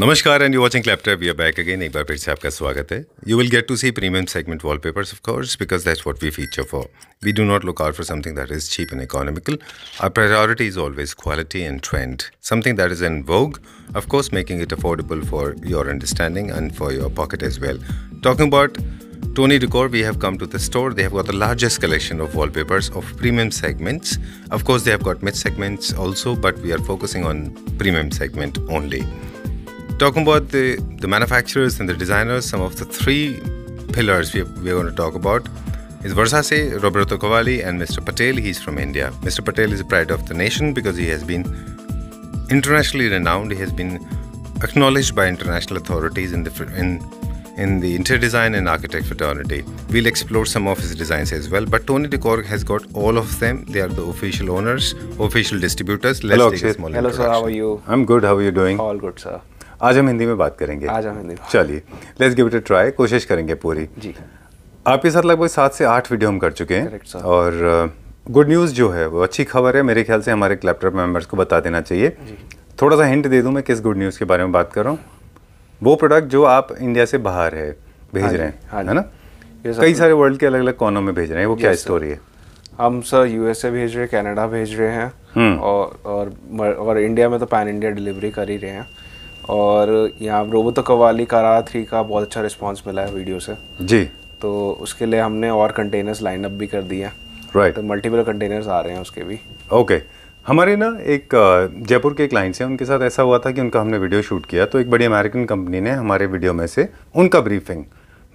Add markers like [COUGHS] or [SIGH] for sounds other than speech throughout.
नमस्कार and you watching Claptor we are back again एक बार फिर से आपका स्वागत है you will get to see premium segment wallpapers of course because that's what we feature for we do not look out for something that is cheap and economical our priority is always quality and trend something that is en vogue of course making it affordable for your understanding and for your pocket as well talking about Tony Decor, we have come to the store. They have got the largest collection of wallpapers of premium segments. Of course, they have got mid segments also, but we are focusing on premium segment only. talking about the, the manufacturers and the designers, some of the three pillars we, we're going to talk about is Versace, Roberto Cavalli, and Mr. Patel. He's from India. Mr. Patel is a pride of the nation because he has been internationally renowned. He has been acknowledged by international authorities in the in in the interior design and architect fraternity. We'll explore some of his designs as well. But Tony Decor has got all of them. They are the official owners, official distributors. Let's Hello, take a small Hello, sir. How are you? I'm good. How are you doing? All good, sir. आज हम हिंदी में बात करेंगे आज हम हिंदी चलिए let's give it a try कोशिश करेंगे पूरी जी आपके साथ लगभग सात से आठ वीडियो हम कर चुके हैं और गुड uh, न्यूज़ जो है वो अच्छी खबर है मेरे ख्याल से हमारे लैपटॉप मेम्बर्स को बता देना चाहिए थोड़ा सा हिंट दे दूँ मैं किस गुड न्यूज़ के बारे में बात कर रहा हूँ वो प्रोडक्ट जो आप इंडिया से बाहर है भेज हाँ रहे हैं हाँ है ना कई तो- सारे वर्ल्ड के अलग अलग कोनों में भेज रहे हैं वो क्या स्टोरी है हम सर यूएसए भेज रहे हैं कनाडा भेज रहे हैं हम्म। और और और इंडिया में तो पैन इंडिया डिलीवरी कर ही रहे हैं और यहाँ रोबोतो कवाली कारा थ्री का बहुत अच्छा रिस्पांस मिला है वीडियो से जी तो उसके लिए हमने और कंटेनर्स लाइनअप भी कर दिया राइट तो मल्टीपल कंटेनर्स आ रहे हैं उसके भी ओके okay. हमारे ना एक जयपुर के क्लाइंट्स हैं उनके साथ ऐसा हुआ था कि उनका हमने वीडियो शूट किया तो एक बड़ी अमेरिकन कंपनी ने हमारे वीडियो में से उनका briefing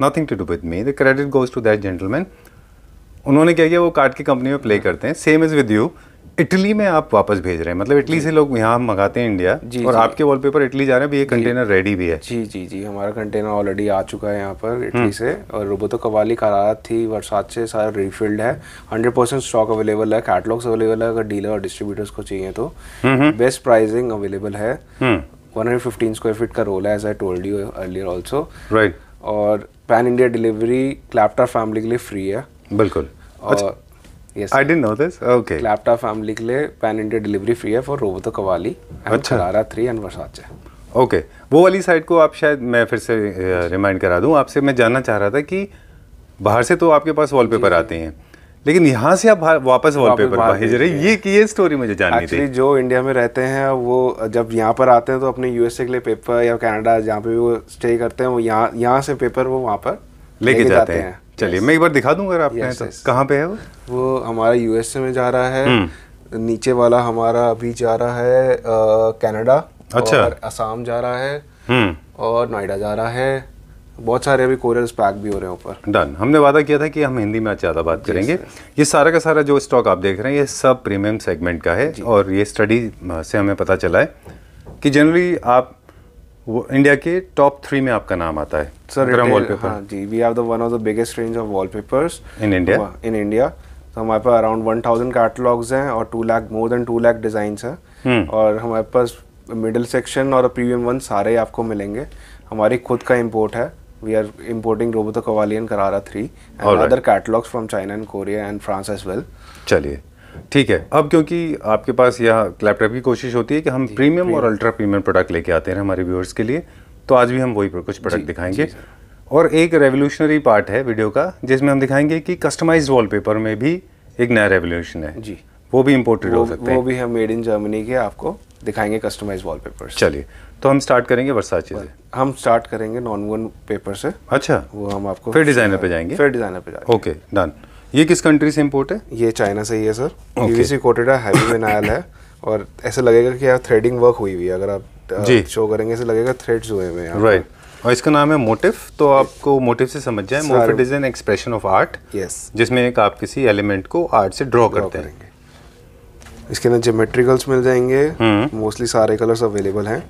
nothing to do with me the credit goes to that gentleman उन्होंने क्या किया वो कार्ड की कंपनी में प्ले करते हैं same is with you Italy में आप वापस भेज रहे हैं मतलब इटली से लोग यहाँ मंगाते हैं इंडिया जी, और जी, आपके वॉलपेपर इटली जा रहे हैं ये कंटेनर रेडी भी है जी जी जी हमारा कंटेनर ऑलरेडी आ चुका है यहाँ पर इटली हम्म। से और तो कवाली कारात थी बरसात से सारा रिफिल्ड है हंड्रेड परसेंट स्टॉक अवेलेबल है कैटलॉग्स अवेलेबल है अगर डीलर और डिस्ट्रीब्यूटर्स को चाहिए तो बेस्ट प्राइसिंग अवेलेबल है 115 स्क्वायर फीट का रोल है as I told you earlier also right और pan India delivery Claptor family के लिए फ्री है बिल्कुल और अच्छा। Yes I didn't know this okay laptop family के लिए pan india delivery free है फॉर रोबोतो कवाली अच्छा Lara three and Versace okay okay. वो वाली साइड को आप शायद मैं फिर से रिमाइंड करा दूं आपसे मैं जानना चाह रहा था कि बाहर से तो आपके पास वॉलपेपर आते हैं लेकिन यहाँ से आप वापस वॉलपेपर भेज रहे ये कि ये स्टोरी मुझे जाननी थी एक्चुअली जो इंडिया में रहते हैं वो जब यहाँ पर आते हैं तो अपने यूएसए के लिए पेपर या कनाडा जहाँ पे भी वो स्टे करते हैं वो यहाँ यहाँ से पेपर वो वहाँ पर लेके जाते हैं चलिए मैं एक बार दिखा दूंगा अगर आप yes, तो yes. कहाँ पे है वो वो हमारा यूएसए में जा रहा है हम्म। नीचे वाला हमारा अभी जा रहा है कनाडा अच्छा और असम जा रहा है हम्म। और नोएडा जा रहा है बहुत सारे अभी कोरियर्स पैक भी हो रहे हैं ऊपर डन हमने वादा किया था कि हम हिंदी में ज़्यादा बात करेंगे ये सारा का सारा जो स्टॉक आप देख रहे हैं ये सब प्रीमियम सेगमेंट का है और ये स्टडी से हमें पता चला है कि जनरली आप वो इंडिया के टॉप थ्री में आपका नाम आता है सर गरम वॉलपेपर हाँ जी we have the one of the biggest range of wall wallpapers in India in India तो हमारे पास अराउंड वन थाउजेंड कैटलॉग्स हैं और two lakh more than two lakh design हैं हम्म। और हमारे पास मिडिल सेक्शन और प्रीमियम वन सारे आपको मिलेंगे हमारी खुद का इम्पोर्ट है we are importing Roberto Cavalli and Karara three and other catalogues from China and Korea and France as well चलिए ठीक है अब क्योंकि आपके पास यह लैपटॉप की कोशिश होती है कि हम प्रीमियम और अल्ट्रा प्रीमियम प्रोडक्ट लेके आते हैं हमारे व्यूअर्स के लिए तो आज भी हम वही कुछ प्रोडक्ट दिखाएंगे और एक रेवोल्यूशनरी पार्ट है वीडियो का जिसमें हम दिखाएंगे कि कस्टमाइज वॉलपेपर में भी एक नया रेवोल्यूशन है जी वो भी इम्पोर्टेड हो सकते हैं वो भी हम मेड इन जर्मनी के आपको दिखाएंगे कस्टमाइज वॉलपेपर चलिए तो हम स्टार्ट करेंगे वर्साचे से हम स्टार्ट करेंगे नॉन वन पेपर से अच्छा वो हम आपको फिर डिजाइनर पे जाएंगे फिर डिजाइनर पे जाएंगे ओके डन ये किस कंट्री से इम्पोर्ट है ये चाइना से ही है sir PVC coated heavy vinyl है और ऐसा लगेगा कि यार थ्रेडिंग वर्क हुई हुई है अगर आप जी शो करेंगे ऐसे लगेगा थ्रेड जो है राइट और इसका नाम है मोटिव तो आपको मोटिव से समझ जाए motive is an expression of art yes जिसमें एक आप किसी एलिमेंट को आर्ट से ड्रॉ करते हैं इसके अंदर जोमेट्रिकल्स मिल जाएंगे मोस्टली हम्म। सारे कलर्स अवेलेबल हैं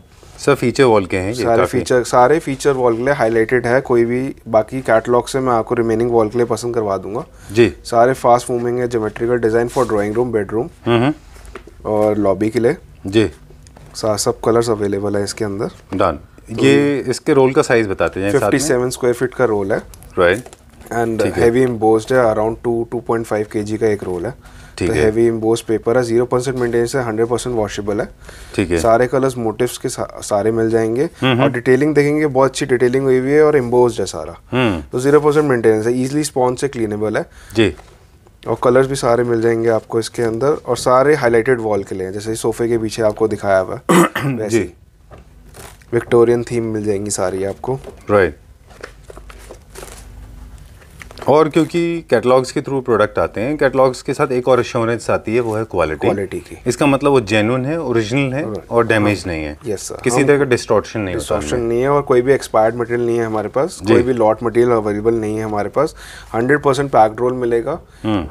सर फीचर वॉल के हैं सारे फीचर सारे फीचर वॉल के लिए हाईलाइटेड है कोई भी बाकी कैटलॉग से मैं आपको रिमेनिंग वॉल के लिए पसंद करवा दूंगा जी सारे फास्ट मूविंग है geometrical design for drawing room bedroom और लॉबी के लिए जी सब कलर्स अवेलेबल है इसके अंदर डन तो ये इसके रोल का साइज बताते हैं फिफ्टी सेवन स्क्वायर फीट का रोल है राइट एंड हैवी एम्बोस्ड है around two two point five K G का एक रोल है ठीक तो है हैवी इम्बोज पेपर है जीरो परसेंट मेंटेनेंस है हंड्रेड परसेंट वॉशेबल है ठीक है सारे कलर्स मोटिव्स के सा, सारे मिल जाएंगे हम्म, हम्म। और डिटेलिंग देखेंगे बहुत अच्छी डिटेलिंग हुई हुई है और इम्बोज है सारा हम्म। तो जीरो परसेंट मेंटेनेंस है इजिली स्पॉन से क्लीनेबल है जी और कलर्स भी सारे मिल जाएंगे आपको इसके अंदर और सारे हाईलाइटेड वॉल के लिए जैसे सोफे के पीछे आपको दिखाया हुआ [COUGHS] वैसे विक्टोरियन थीम मिल जाएंगी सारी आपको राइट और क्योंकि कैटलॉग्स के थ्रू प्रोडक्ट आते हैं कैटलॉग्स के साथ एक और एश्योरेंस आती है वो है क्वालिटी क्वालिटी की इसका मतलब वो जेनुअन है ओरिजिनल है और डैमेज हाँ। नहीं है यस सर किसी हाँ। तरह का डिस्ट्रॉक्शन नहीं डिस्ट्रॉक्शन नहीं है और कोई भी एक्सपायर्ड मटेरियल नहीं है हमारे पास कोई भी लॉट मटेरियल अवेलेबल नहीं है हमारे पास हंड्रेड परसेंट पैक्ड रोल मिलेगा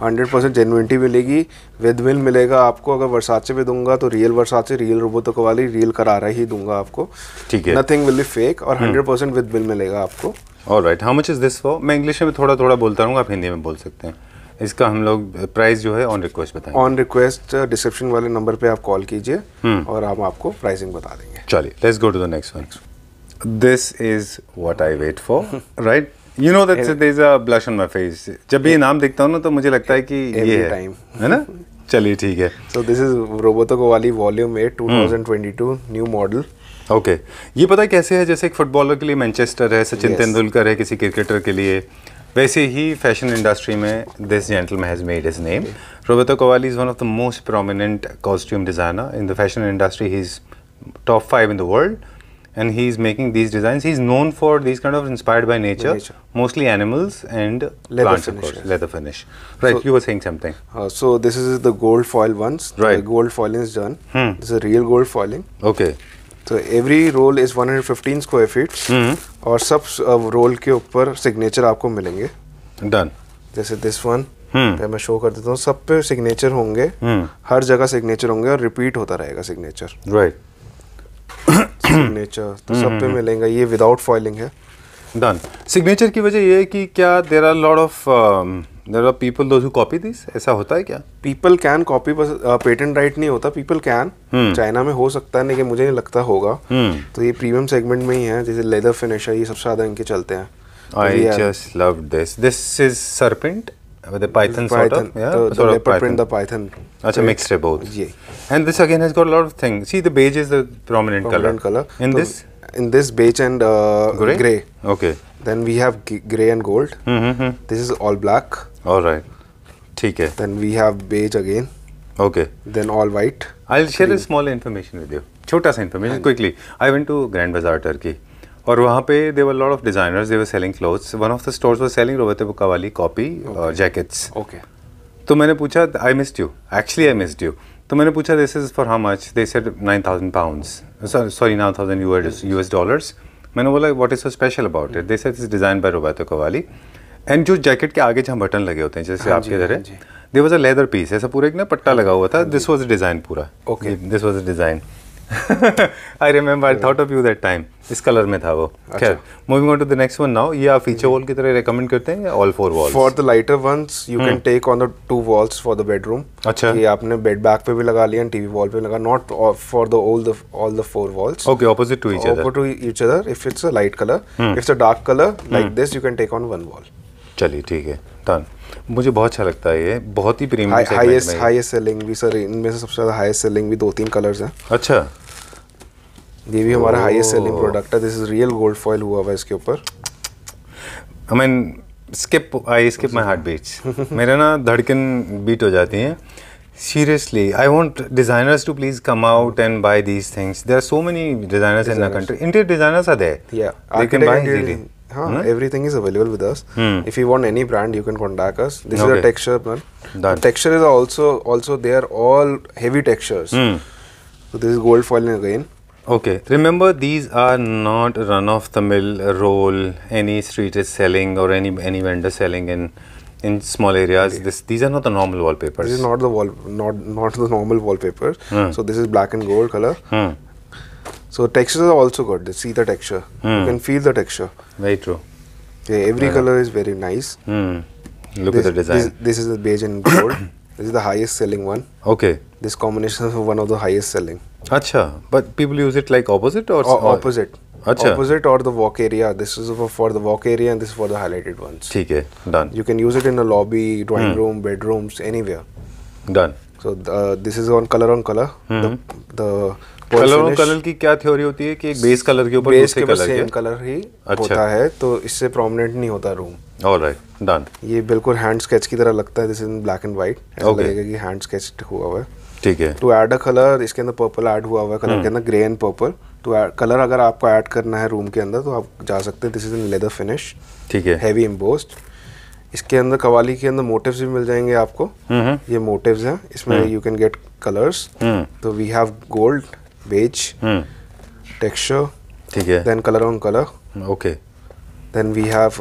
हंड्रेड परसेंट जेनुनिटी मिलेगी विद विल मिलेगा आपको अगर से भी दूंगा तो रियल से रियल रोबोतो कवाली रियल करारा ही दूंगा आपको ठीक है नथिंग विल बी फेक और हंड्रेड परसेंट विद विल मिलेगा आपको और right how much is this for मैं इंग्लिश में थोड़ा थोड़ा बोलता रहूँगा आप हिंदी में बोल सकते हैं इसका हम लोग प्राइस जो है ऑन रिक्वेस्ट बताएं ऑन रिक्वेस्ट डिस्क्रिप्शन वाले नंबर पे आप कॉल कीजिए hmm. और हम आपको प्राइसिंग बता देंगे चलिए let's go to the next one this is what I wait for right you know that there is a blush on my face जब भी ये नाम देखता हूं ना तो मुझे लगता है कि ये है टाइम है ना [LAUGHS] चलिए ठीक है सो दिस इज रोबोटो को वाली वॉल्यूम 8 2022 न्यू मॉडल ओके ये पता है कैसे है जैसे एक फुटबॉलर के लिए मैनचेस्टर है सचिन तेंदुलकर है किसी क्रिकेटर के लिए वैसे ही फैशन इंडस्ट्री में this gentle has made his name Roberto Cavalli is one of the most prominent costume designer in the fashion industry he is top five in the world and he is making these design he is known for these kind of inspired by nature mostly animals and leather finish right you was something so this is the gold foil ones right gold foiling is done this is real gold foiling okay तो every roll is 115 square feet और सब role uh, के ऊपर signature आपको मिलेंगे done जैसे this one hmm. तो मैं शो कर देता हूँ सब पे सिग्नेचर होंगे hmm. हर जगह सिग्नेचर होंगे और रिपीट होता रहेगा सिग्नेचर राइट सिग्नेचर तो सब पे hmm. मिलेंगे ये विदाउट फॉइलिंग है डन सिग्नेचर की वजह ये है कि क्या there are lot of there are people those copy this ऐसा होता है क्या पीपल कैन कॉपी बस पेटेंट राइट नहीं होता पीपल कैन hmm. चाइना में हो सकता है लेकिन मुझे नहीं लगता होगा hmm. तो ये प्रीमियम सेगमेंट में ही है जैसे लेदर फिनिश ये सबसे ज्यादा इनके चलते हैं grey and gold this is all black Alright. Okay. Then we have beige again. Okay. Then all white. I'll share a small information with you. छोटा sa information quickly I went to Grand Bazaar turkey और वहाँ पे they were lot of designers they were selling clothes one of the stores were selling Roberto Cavalli copy और jackets okay तो मैंने पूछा I missed you actually I missed you तो मैंने पूछा this is for how much they said nine thousand pound sorry nine thousand U S dollars मैंने बोला what is so special about it they said is design by Roberto Cavalli and जो jacket के आगे जहाँ button लगे होते हैं जैसे हाँ आपके इधर हाँ है they was a leather piece ऐसा पूरा एक ना पट्टा लगा हुआ था दिस वॉज डिज़ाइन पूरा okay this was design I remember I thought of you that time इस कलर में था वो अच्छा। खैर moving on to the next one now ये आप फीचर वॉल की तरह रेकमेंड करते हैं all four walls for the lighter ones you can take on the two walls for the bedroom अच्छा ये आपने बेड बैक पे भी लगा लिया टीवी वॉल पे लगा not for the all the all the four walls okay opposite to each other to each other if it's a light colour if it's a dark colour like this you can take on one wall चलिए ठीक है done मुझे बहुत अच्छा लगता है ये बहुत ही प्रीमियम हाईएस्ट हाईएस्ट सेलिंग भी सर इनमें से सबसे ज़्यादा हाईएस्ट सेलिंग भी दो तीन कलर्स हैं अच्छा ये भी हमारा हाईएस्ट सेलिंग प्रोडक्ट है this is real gold foil हुआ हुआ इसके ऊपर I mean skip I skip my heart beats मेरे ना धड़कन बीट हो जाती हैं seriously I want designers to please come out and buy these things there are so many designers in the country interior designers are there लेकिन buy Huh, hmm? Everything is available with us. Hmm. If you want any brand, you can contact us. This okay. is a texture The Texture is also also they are all heavy textures. Hmm. So this is gold foiling again. Okay. Remember, these are not run of the mill roll. Any street is selling or any any vendor selling in in small areas. Okay. This these are not the normal wallpapers. This is not the wall not not the normal wallpapers. So this is black and gold color. So textures are also good. See the texture. You can feel the texture. Very true. Yeah, every color is very nice. Mm. Look this, at the design. This, this is the beige and gold. [COUGHS] this is the highest selling one. Okay. This combination is one of the highest selling. Acha, but people use it like opposite or, opposite. Achha. Opposite or the walk area. This is for the walk area and this is for the highlighted ones. Okay, done. You can use it in a lobby, drawing mm. room, bedrooms, anywhere. Done. So uh, this is on color on color. Mm -hmm. the, the कलरों colour की क्या theory होती है कि एक base colour के ऊपर base के कलर सेम कलर ही अच्छा। होता है तो इससे प्रोमिनेंट नहीं होता रूम ऑलराइट डन ये बिल्कुल हैंड स्केच की तरह लगता है this in black and white लगेगा कि हैंड स्केच हुआ हुआ है ठीक है टू ऐड अ कलर इसके अंदर पर्पल ऐड हुआ हुआ है कलर hmm. के अंदर ग्रे एंड पर्पल तो कलर अगर आपको ऐड करना है रूम के अंदर तो आप जा सकते हैं this is in leather finish ठीक है हैवी एम्बोस्ड इसके अंदर कवाली के अंदर मोटिव्स भी मिल जाएंगे आपको हम्म, हम्म। ये मोटिव्स हैं इसमें यू कैन गेट कलर्स तो we have gold beige texture hmm. ठीक है then colour on colour okay then we have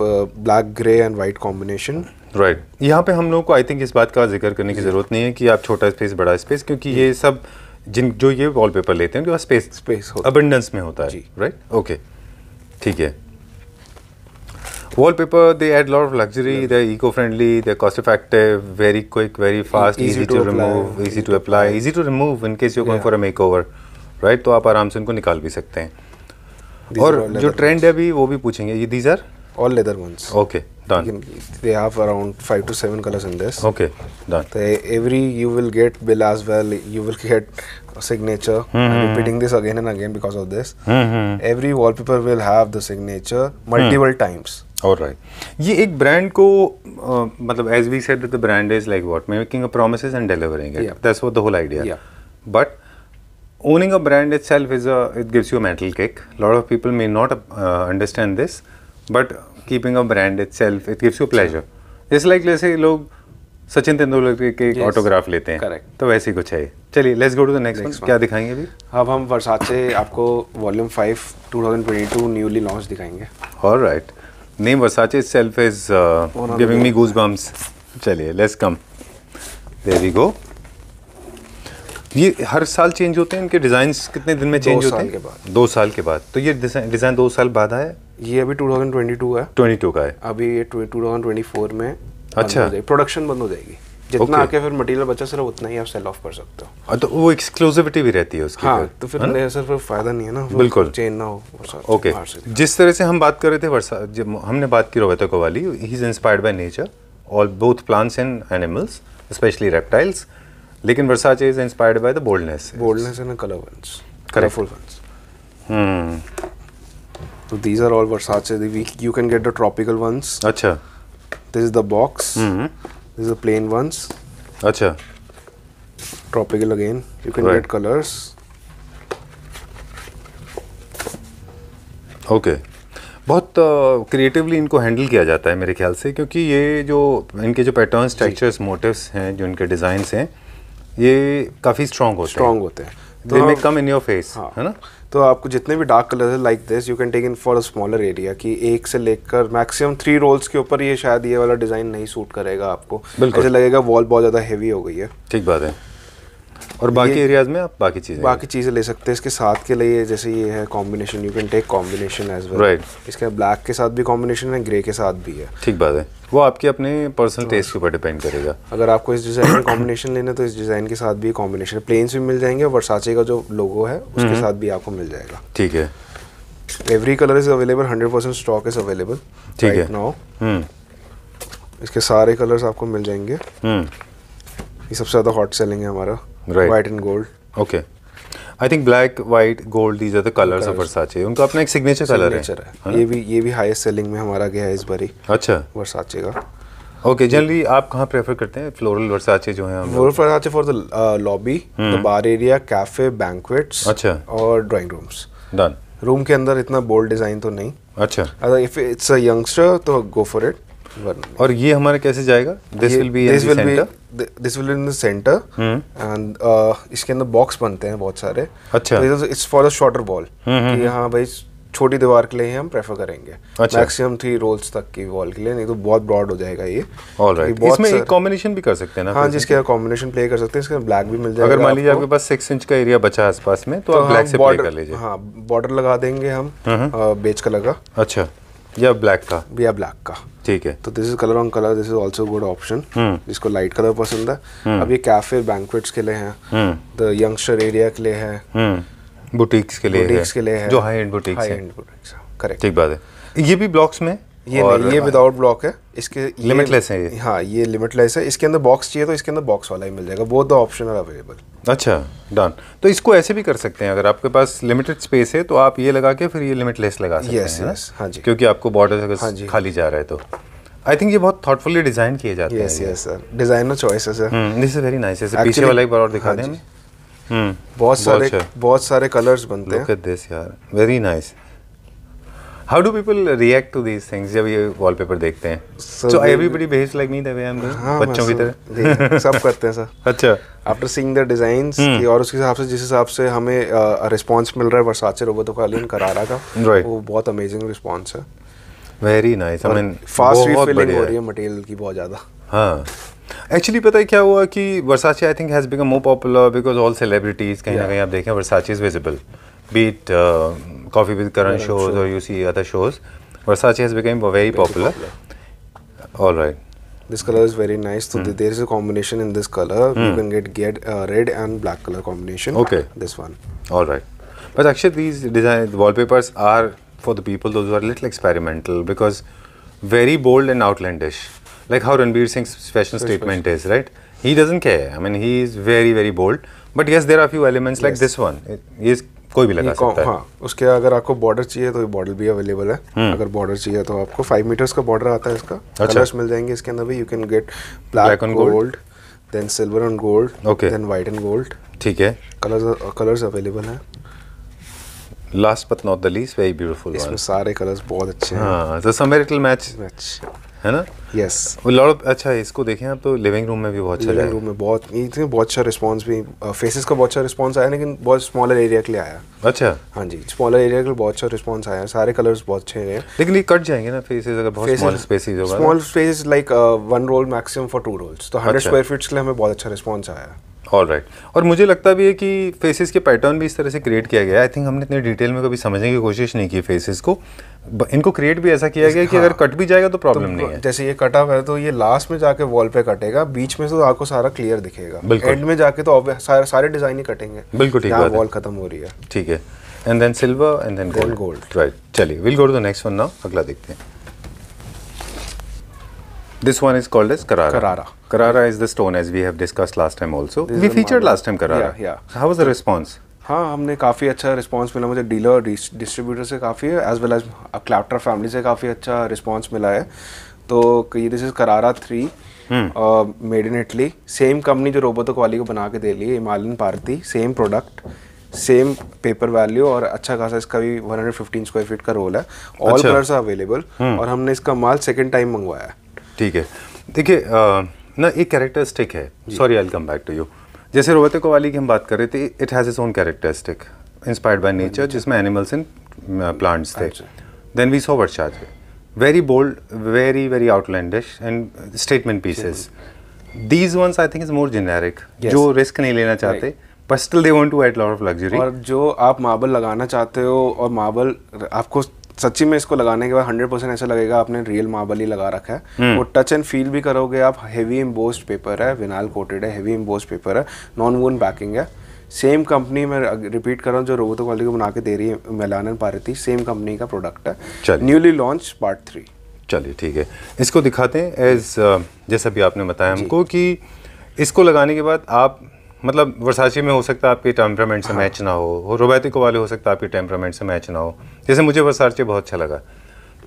black grey and white combination right यहाँ पे हम लोगों को आई थिंक इस बात का जिक्र करने की जरूरत नहीं है कि आप छोटा स्पेस बड़ा स्पेस क्योंकि ये सब जिन जो ये वॉलपेपर लेते हैं उनके पास स्पेस स्पेस अबेंडेंस में होता है जी राइट ओके ठीक है wallpaper they add lot of luxury they eco friendly they cost effective very quick very fast easy to remove easy to apply easy to remove in case you going for a make right तो आप आराम से इनको निकाल भी सकते हैं और जो ट्रेंड है अभी वो भी पूछेंगे ये these are all leather ones. Okay, done. They have around five to seven colors in this. Okay, done. They, every you will get bill as well. You will get a signature. Mm -hmm. I'm repeating this again and again because of this. Mm -hmm. Every wallpaper will have the signature multiple mm. times. All right. ये एक brand को मतलब as we said that the brand is like what making a promises and delivering it. Yeah. That's what the whole idea. Yeah. But owning a brand itself is a it gives you a mental kick. A lot of people may not uh, understand this, but keeping a brand itself it gives you pleasure. Just like let's say log Sachin Tendulkar के yes. Autograph लेते हैं correct तो वैसे ही कुछ है चलिए let's go to the next one क्या दिखाएंगे अभी अब हम वर्षाचे आपको वॉल्यूम 5 2022 न्यूली लॉन्च दिखाएंगे alright name Versace itself is giving me goose bumps चलिए let's come there we go ये हर साल चेंज होते हैं इनके डिज़ाइन कितने दिन में चेंज होते हैं के बाद दो साल के बाद तो ये डिज़ाइन दो साल बाद आया ये अभी 2022 है 22 का है अभी ये 2024 में अच्छा प्रोडक्शन बंद हो जाएगी जितना okay. आके फिर मटेरियल बचा सिर्फ उतना ही आप सेल ऑफ कर सकते हो हाँ, तो वो एक्सक्लूसिविटी भी रहती है उसकी हाँ, तो फिर हाँ? सर फिर फायदा नहीं है ना बिल्कुल चेन ना हो ओके okay. जिस तरह से हम बात कर रहे थे वर्षा जब हमने बात की रोबेतो वाली he is inspired by nature all both plants and animals specially reptiles लेकिन Versace is inspired by the boldness boldness and colour ones colourful ones hmm तो these are all Versace the we you can get the tropical ones अच्छा this is the box hmm this is the plain ones अच्छा tropical again you can get colours okay बहुत creatively uh, इनको handle किया जाता है मेरे ख्याल से क्योंकि ये जो इनके जो पैटर्न स्ट्रक्चर्स मोटिव्स हैं जो इनके डिज़ाइंस हैं ये काफ़ी स्ट्रॉन्ग होते स्ट्रॉन्ग होते हैं दे मे कम इन योर फेस है ना तो आपको जितने भी डार्क कलर है like this you can take in for a smaller area कि एक से लेकर मैक्सिमम थ्री रोल्स के ऊपर ये शायद ये वाला डिज़ाइन नहीं सूट करेगा आपको ऐसे लगेगा वॉल बहुत ज़्यादा हैवी हो गई है ठीक बात है और बाकी एरियाज में आप बाकी चीज़ें बाकी चीज़ें ले सकते हैं इसके साथ के लिए जैसे ये है combination you can take combination as well right इसके ब्लैक के साथ भी कॉम्बिनेशन है ग्रे के साथ भी है ठीक बात है वो आपके अपने पर्सनल टेस्ट के ऊपर डिपेंड करेगा अगर आपको इस डिज़ाइन में कॉम्बिनेशन लेना है तो इस डिज़ाइन के साथ भी कॉम्बिनेशन प्लेन्स भी मिल जाएंगे और वर्साचे का जो लोगो है उसके हम्म। साथ भी आपको मिल जाएगा ठीक है every colour is available hundred percent stock is available ठीक है नाउ हम्म। इसके सारे कलर्स आपको मिल जाएंगे हम्म। ये सबसे ज़्यादा हॉट सेलिंग है हमारा right. white and gold. Okay. I think black white gold these are the of Versace उनका अपना एक सिग्नेचर कलर है, हाँ। ये भी ये भी हाईएस्ट सेलिंग में हमारा गया है इस बारी अच्छा वर्साचे का ओके जनरली आप कहाँ प्रेफर करते हैं फ्लोरल वर्साचे जो हैं floral Versace for the lobby bar area cafe banquets अच्छा और ड्राइंग रूम्स डन रूम के अंदर इतना बोल्ड डिजाइन तो नहीं अच्छा अगर इफ इट्स अ यंगस्टर तो गो फॉर इट और ये हमारा कैसे जाएगा this will be this will be this will in the centre and इसके अंदर बॉक्स बनते हैं बहुत सारे अच्छा it's for a shorter wall कि हम्म। हां भाई छोटी दीवार के लिए ही हम प्रेफर करेंगे अच्छा। मैक्सिमम थ्री रोल्स तक की वॉल के लिए नहीं तो बहुत ब्रॉड हो जाएगा ये right. इसमें एक कॉम्बिनेशन भी कर सकते हैं ना हाँ जिसके कॉम्बिनेशन प्ले कर सकते हैं इसके ब्लैक भी मिल जाएगा अगर मान लीजिए आपके पास सिक्स इंच का एरिया बचा आसपास में तो, तो आप ब्लैक हाँ, से प्ले कर लीजिए हाँ बॉर्डर लगा देंगे हम बेच हम्म, कलर हम्म। uh, का अच्छा या ब्लैक का या ब्लैक का ठीक है तो this is colour on colour this is also good option जिसको लाइट कलर पसंद है hmm. अब ये कैफे बैंकवेट्स hmm. के लिए है द यंगस्टर एरिया के लिए है बुटीक्स के लिए बुटीक्स के लिए है जो high end boutiques high end boutiques correct ठीक बात है ये भी ब्लॉक्स में ये नहीं ये विदाउट ब्लॉक है इसके लिमिटलेस है ये हाँ ये लिमिटलेस है इसके अंदर बॉक्स चाहिए तो इसके अंदर बॉक्स वाला ही मिल जाएगा both the option are available अच्छा डन तो इसको ऐसे भी कर सकते हैं अगर आपके पास लिमिटेड स्पेस है तो आप ये लगा के फिर ये लिमिटलेस लगा सकते yes, हैं yes, हाँ जी क्योंकि आपको बॉर्डर अगर हाँ खाली जा रहा है तो आई थिंक ये बहुत थॉटफुली डिजाइन किए जाते yes, हैं yes yes sir designer choice है sir this is very nice है पीछे वाला एक बार और दिखा हाँ दें हम्म, बहुत सारे अच्छा। बहुत सारे कलर्स बनते हैं दिस यार very nice how do people react to these things जब ये वॉलपेपर देखते हैं so everybody behaves like me the way I am बच्चों की तरह सब [LAUGHS] करते हैं सर अच्छा आफ्टर सीइंग द डिजाइंस और उसके हिसाब से जिस हिसाब से हमें रिस्पांस मिल रहा है वर्साचे रोबोटो रोबोतो कालीन करारा का वो बहुत अमेजिंग रिस्पांस है very nice I mean fast refilling हो रही है मटेरियल की बहुत ज़्यादा हाँ एक्चुअली पता है क्या हुआ कि Versace I think has become more popular because all celebrities कहीं ना कहीं आप देखें Versace is visible be it uh, Coffee with Karan shows or you see other shows, Versace has become very, very popular. popular. All right. This color is very nice. So mm. there is a combination in this color. Mm. You can get get uh, red and black color combination. Okay. This one. All right. But actually, these design wallpapers are for the people those who are a little experimental because very bold and outlandish. Like how Ranbir Singh's fashion statement is, right? He doesn't care. I mean, he is very, very bold. But yes, there are a few elements yes. like this one. He कोई भी लगा सकता है हाँ उसके अगर आपको border चाहिए तो बॉर्डर भी अवेलेबल है हम्म। अगर बॉर्डर चाहिए तो आपको फाइव मीटर्स का बॉर्डर आता है इसका अच्छा। कलर्स मिल जाएंगे इसके अंदर भी you can get black on gold then silver and gold okay then white and gold ठीक है कलर्स कलर्स अवेलेबल है last but not the least very beautiful इसमें सारे कलर्स बहुत अच्छे हैं हाँ so somewhere it will match match है ना यस लॉर्ड अच्छा इसको देखें आप तो लिविंग रूम में भी बहुत अच्छा रूम में बहुत इतने बहुत अच्छा रिस्पांस भी फेसेस का बहुत अच्छा रिस्पांस आया लेकिन बहुत स्मॉलर एरिया के लिए आया अच्छा हाँ जी स्मॉलर एरिया के लिए बहुत अच्छा रिस्पॉन्स आया सारे कलर्स बहुत अच्छे हैं लेकिन ये कट जाएंगे ना फेसेस अगर बहुत स्मॉल स्पेसेस होगा small spaces like one roll maximum for two rolls तो हंड्रेड स्क्वायर फीट के लिए हमें बहुत अच्छा रिस्पॉन्स आया ऑल राइट right. और मुझे लगता भी है कि फेसेस के पैटर्न भी इस तरह से क्रिएट किया गया आई थिंक हमने इतने डिटेल में कभी समझने की कोशिश नहीं की फेसेस को इनको क्रिएट भी ऐसा किया गया कि हाँ। अगर कट भी जाएगा तो प्रॉब्लम तो नहीं है जैसे ये कटा हुआ है तो ये लास्ट में जाके वॉल पे कटेगा बीच में तो आपको सारा क्लियर दिखेगा एंड में जाके तो सारे सारे डिजाइन ही कटेंगे बिल्कुल ठीक है वॉल खत्म हो रही है ठीक है and then silver and then gold gold right चलिए will go to the next one now अगला देखते हैं This one is called as Carrara. Carrara. Carrara is the stone as we have discussed last time also. This we featured last time Carrara. Yeah, yeah. How was the response? हाँ हमने काफ़ी अच्छा response मिला मुझे dealer distributor से काफ़ी as well as क्लैप्टर family से काफ़ी अच्छा रिस्पांस मिला है तो ये this is Carrara three made in Italy same company जो रोबोटो क्वाली को बना के दे ली है हिमालयन पारती same product same paper value और अच्छा खासा इसका भी one hundred fifteen square feet का रोल है ऑल कलर्स अवेलेबल और हमने इसका माल सेकेंड टाइम मंगवाया है ठीक है देखिए ना एक कैरेक्टरिस्टिक है sorry I come back to you जैसे को वाली की हम बात कर रहे थे it has is own characteristic inspired by nature जिसमें एनिमल्स एंड प्लांट्स थे देन वी सो वर्षाज थे very bold very very outlandish and statement pieces these ones I think is more generic जो रिस्क नहीं लेना चाहते but still they want to add lot of luxury और जो आप marble लगाना चाहते हो और मार्बल आपको सच्ची में इसको लगाने के बाद हंड्रेड परसेंट ऐसा लगेगा आपने रियल मार्बल ही लगा रखा है और टच एंड फील भी करोगे आप हेवी इम्बोस्ड पेपर है विनाइल कोटेड है हेवी इम्बोस्ड पेपर है नॉन वोन पैकिंग है सेम कंपनी में रिपीट कर रहा हूँ जो रोबोटो क्वालिटी को बना के दे रही है मेलानन पारती सेम कंपनी का प्रोडक्ट है न्यूली लॉन्च पार्ट थ्री चलिए ठीक है इसको दिखाते हैं एज जैसा भी आपने बताया हमको कि इसको लगाने के बाद आप मतलब वर्साची में हो सकता है आपके टेम्परामेंट से मैच हाँ। ना हो रोबैतिको वाले हो सकता है आपके टेम्परामेंट से मैच ना हो जैसे मुझे वर्साची बहुत अच्छा लगा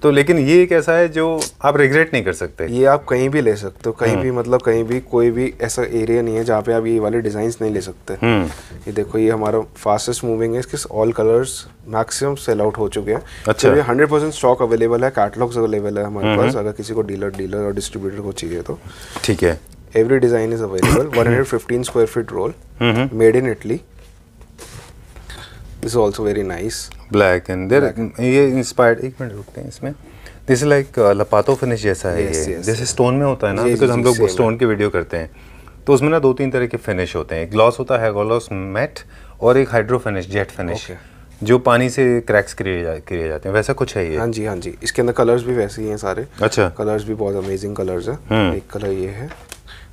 तो लेकिन ये एक ऐसा है जो आप रिग्रेट नहीं कर सकते ये आप कहीं भी ले सकते हो कहीं हम्म। भी मतलब कहीं भी कोई भी ऐसा एरिया नहीं है जहाँ पे आप ये वाले डिजाइन नहीं ले सकते हम्म। ये देखो ये हमारा फास्टेस्ट मूविंग है इसके all colours maximum sell out हो चुके हैं तो अच्छा ये हंड्रेड परसेंट स्टॉक अवेलेबल है कैटलॉग्स अवेलेबल है हमारे हम्म, पास अगर किसी को डीलर डीलर और डिस्ट्रीब्यूटर को चाहिए तो ठीक है every design is available 115 square feet roll mm-hmm. made in italy this is also very nice black and there ये inspired ek minute rukte hain isme this is like uh, lapato finish jaisa hai yes, ये yes, stone mein hota hai na yes, because hum log stone ki video karte hain तो उसमें ना दो तीन तरह के finish होते हैं ग्लॉस होता है ग्लॉस मैट और एक hydro finish jet finish okay. जो पानी से क्रैक्स किए जा, किए जाते हैं वैसा कुछ है ये हाँ जी हाँ जी इसके अंदर कलर्स भी वैसे ही हैं सारे अच्छा कलर्स भी बहुत अमेजिंग कलर्स हैं एक कलर ये है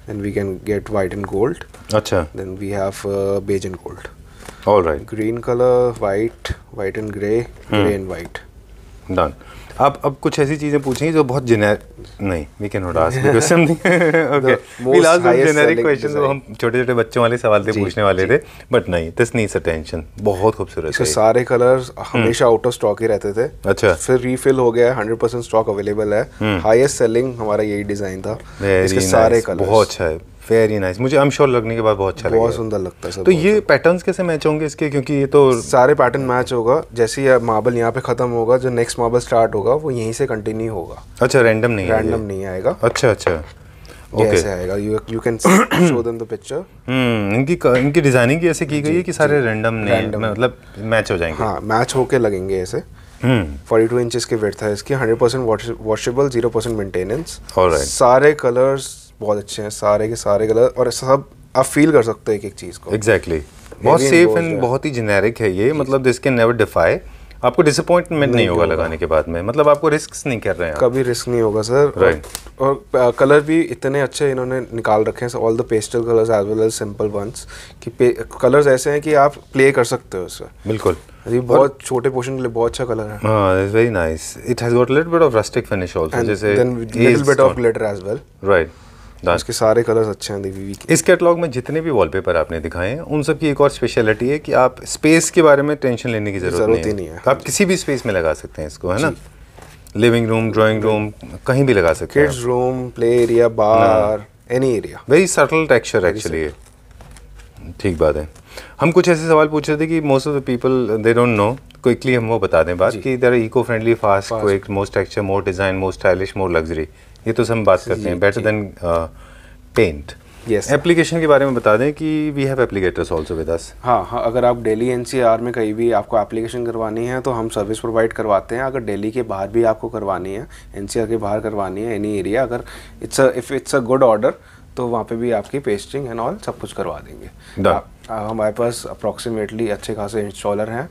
and we can get white and gold. Acha. Then we have uh, beige and gold. All right. Green color, white, white and gray, hmm. gray and white. Done. अब अब कुछ ऐसी चीज़ें पूछेंगे जो बहुत जेनेरिक नहीं we can not ask because something okay we last generic question तो हम छोटे छोटे बच्चों वाले सवाल थे पूछने वाले थे बट नहीं दिस नीड्स अटेंशन बहुत खूबसूरत है सारे कलर्स हमेशा आउट ऑफ स्टॉक ही रहते थे अच्छा फिर रीफिल हो गया है हंड्रेड स्टॉक अवेलेबल है हाईएस्ट सेलिंग हमारा यही डिज़ाइन था इसके सारे कलर्स बहुत अच्छा है वेरी नाइस nice. मुझे आई श्योर लगने के बाद बहुत अच्छा बहुत सुंदर लगता है तो ये पैटर्न्स कैसे मैच होंगे इसके क्योंकि ये तो सारे पैटर्न मैच होगा जैसे ये मार्बल यहाँ पे खत्म होगा जो नेक्स्ट मार्बल स्टार्ट होगा वो यहीं से कंटिन्यू होगा अच्छा रैंडम नहीं रैंडम नहीं आएगा अच्छा अच्छा आएगा you can show them the picture इनकी इनकी डिजाइनिंग ऐसे की गई है कि सारे रैंडम मतलब मैच हो जाएंगे हाँ, हम्म। सारे कलर्स बहुत अच्छे हैं सारे के सारे गलत और सब आप फील कर सकते हैं एक एक चीज़ को एग्जैक्टली बहुत सेफ एंड बहुत ही जेनेरिक है ये मतलब दिस कैन नेवर डिफाई आपको डिसअपॉइंटमेंट नहीं, होगा लगाने के बाद में मतलब आपको रिस्क नहीं कर रहे हैं कभी रिस्क नहीं होगा सर राइट और, और कलर भी इतने अच्छे इन्होंने निकाल रखे हैं all the pastel colours as well as simple ones कि कलर्स ऐसे हैं कि आप प्ले कर सकते हो उसमें बिल्कुल ये बहुत छोटे पोर्शन के लिए बहुत अच्छा कलर है हां it's very nice it has got little bit of rustic finish also जैसे then little bit of glitter as well right इसके सारे कलर्स अच्छे हैं वी के इस कैटलॉग में जितने भी वॉलपेपर आपने दिखाए हैं उन सब की एक और स्पेशलिटी है कि आप स्पेस के बारे में टेंशन लेने की ज़रूरत नहीं, नहीं है तो आप किसी भी स्पेस में लगा सकते हैं इसको है ना लिविंग रूम ड्राइंग रूम कहीं भी लगा सकते हैं किड्स रूम प्ले एरिया बार any area very subtle texture actually ठीक बात है हम कुछ ऐसे सवाल पूछ रहे थे कि most of the people they don't know quickly हम वो बता दें बात कि there eco friendly fast quick most texture more design more stylish more luxury ये तो हम बात करते हैं better than paint yes application के बारे में बता दें कि we have applicators also with us हाँ हाँ अगर आप डेली एनसीआर में कहीं भी आपको एप्लीकेशन करवानी है तो हम सर्विस प्रोवाइड करवाते हैं अगर डेली के बाहर भी आपको करवानी है एनसीआर के बाहर करवानी है एनी एरिया अगर it's if it's a good order तो वहाँ पे भी आपकी पेस्टिंग एंड ऑल सब कुछ करवा देंगे हमारे पास अप्रॉक्सीमेटली अच्छे खासे इंस्टॉलर हैं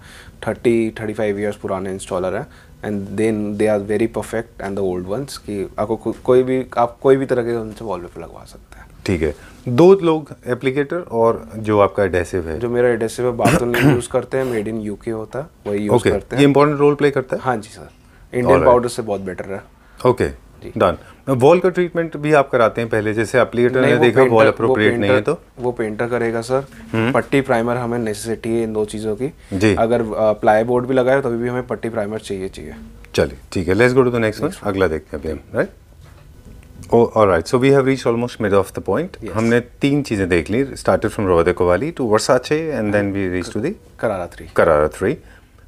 थर्टी थर्टी फाइव ईयर्स पुराने इंस्टॉलर हैं and then they are very perfect and the old ones कि आपको को, कोई भी आप कोई भी तरह के उनसे वॉल पे लगवा सकते हैं ठीक है दो लोग एप्लीकेटर और जो आपका एडेसिव है जो मेरा एडेसिव है बाथरूम में यूज़ करते हैं मेड इन यूके होता है वही यूज़ okay. करते हैं ये इंपॉर्टेंट रोल प्ले करता है हाँ जी सर इंडियन पाउडर से बहुत बेटर है ओके जी डन वॉल का ट्रीटमेंट भी आप कराते हैं पहले जैसे आप ने देखा वॉल अप्रोप्रिएट नहीं है तो वो पेंटर करेगा सर हम्म। पट्टी प्राइमर हमें नेसेसिटी है इन दो चीज़ों की जी अगर प्लाई बोर्ड भी लगाए तभी भी हमें पट्टी प्राइमर चाहिए चाहिए चलिए ठीक है let's go to the next one अगला देखते हैं अभी हम right right so we have reach almost mid of the point हमने तीन चीजें देख ली स्टार्टेड फ्रॉम रोहदेको वाली to Versace and then we reach to the Carrara three Carrara three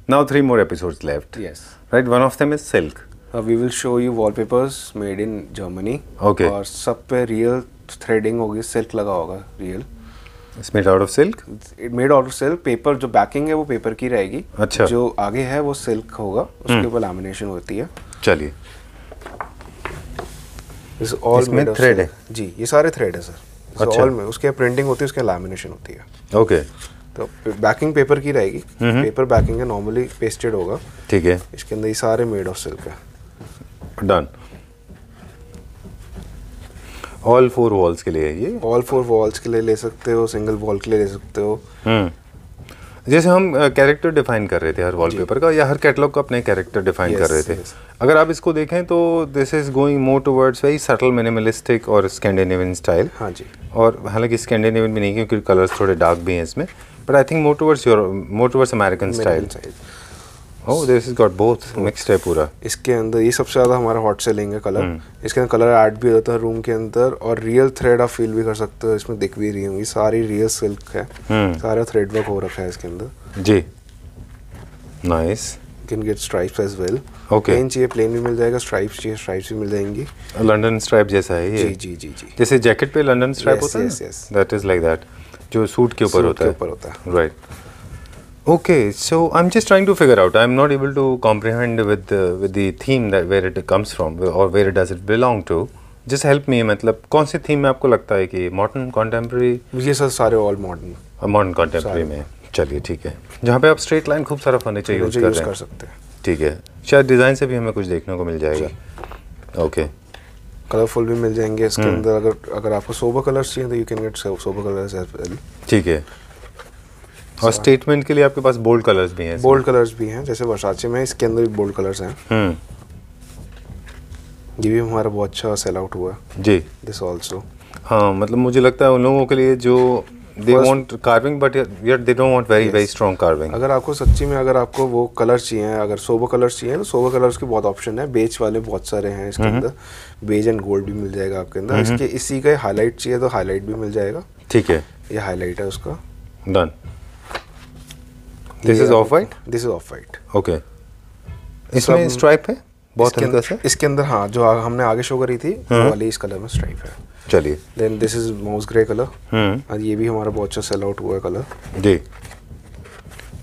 now three more episodes left yes right one of them is silk uh, we will show you wallpapers made in Germany. Okay. और सब पे real threading होगी silk लगा होगा real. It's made out of silk. It's made out of silk. Paper जो backing है वो paper की रहेगी. अच्छा. जो आगे है वो silk होगा. उसके ऊपर lamination होती है. चलिए. It's all इसमें thread है. जी ये सारे thread है सर. अच्छा. ऑल में उसके प्रिंटिंग होती है उसके लैमिनेशन होती है ओके तो बैकिंग पेपर की रहेगी पेपर बैकिंग है नॉर्मली पेस्टेड होगा ठीक है इसके अंदर ये सारे मेड ऑफ सिल्क है डन ऑल फोर वॉल्स के लिए ये ऑल फोर वॉल्स के लिए ले सकते हो सिंगल वॉल के लिए ले सकते हो hmm. जैसे हम कैरेक्टर डिफाइन कर रहे थे हर वॉलपेपर का या हर कैटलॉग का अपने कैरेक्टर डिफाइन कर रहे थे अगर आप इसको देखें तो this is going more towards very subtle minimalistic और स्कैंडिनेवियन स्टाइल हाँ जी और हालांकि स्कैंडिनेवियन भी नहीं क्योंकि कलर्स थोड़े डार्क भी हैं इसमें but I think more towards your more towards American style oh this is got both mixed है पूरा इसके अंदर ये सबसे ज़्यादा हमारा हॉट सेलिंग है कलर hmm. हम्म। इसके अंदर कलर ऐड भी हो जाता है रूम के अंदर और रियल थ्रेड आप फील भी कर सकते हो इसमें दिख भी रही हूँ ये सारी रियल सिल्क है hmm. सारा थ्रेड वर्क हो रखा है इसके अंदर जी nice can get stripes as well okay plain चाहिए प्लेन भी मिल जाएगा स्ट्राइप्स चाहिए स्ट्राइप्स भी मिल जाएंगी लंडन स्ट्राइप जैसा है ये जी जी जी जी जैसे जैकेट पे लंडन स्ट्राइप होता है दैट इज लाइक दैट जो सूट के ऊपर होता है ऊपर होता है right Okay, so I'm just trying to figure out. I'm not able to comprehend with the, with the theme that where it comes from or where it does it belong to. Just help me मतलब कौन सी theme में आपको लगता है कि modern contemporary ये sir सारे ऑल मॉडर्न मॉडर्न कॉन्टेम्प्रेरी में चलिए ठीक है जहाँ पे आप स्ट्रेट लाइन खूब सारा फर्नीचर यूज कर, कर सकते हैं ठीक है शायद डिज़ाइन से भी हमें कुछ देखने को मिल जाएगा ओके कलरफुल भी मिल जाएंगे इसके हम्म। अंदर अगर अगर आपको सोबर कलर्स चाहिए तो you can get sober colours ठीक है और स्टेटमेंट के लिए आपके पास बोल्ड कलर्स भी हैं बोल्ड कलर्स भी हैं जैसे वर्षाचे में इसके अंदर भी बोल्ड कलर्स हैं हम्म। ये भी हमारा बहुत अच्छा सेल आउट हुआ जी दिस ऑल्सो हाँ मतलब मुझे लगता है उन लोगों के लिए जो they want carving but yet they don't want very very strong carving अगर आपको सच्ची में अगर आपको वो कलर चाहिए अगर सोबो कलर चाहिए तो सोबो कलर्स के बहुत ऑप्शन है बेच वाले बहुत सारे हैं इसके हम्म। अंदर बेज एंड गोल्ड भी मिल जाएगा आपके अंदर हम्म। इसके इसी का हाईलाइट चाहिए तो हाईलाइट भी मिल जाएगा ठीक है ये हाईलाइट है उसका done this is off white this is off white okay इसमें स्ट्राइप है बहुत हल्का सा इसके अंदर हाँ जो आ, हमने आगे शो करी थी वो हाँ। वाली इस कलर में स्ट्राइप है चलिए then this is mouse grey colour और ये भी हमारा बहुत अच्छा सेल आउट हुआ है कलर जी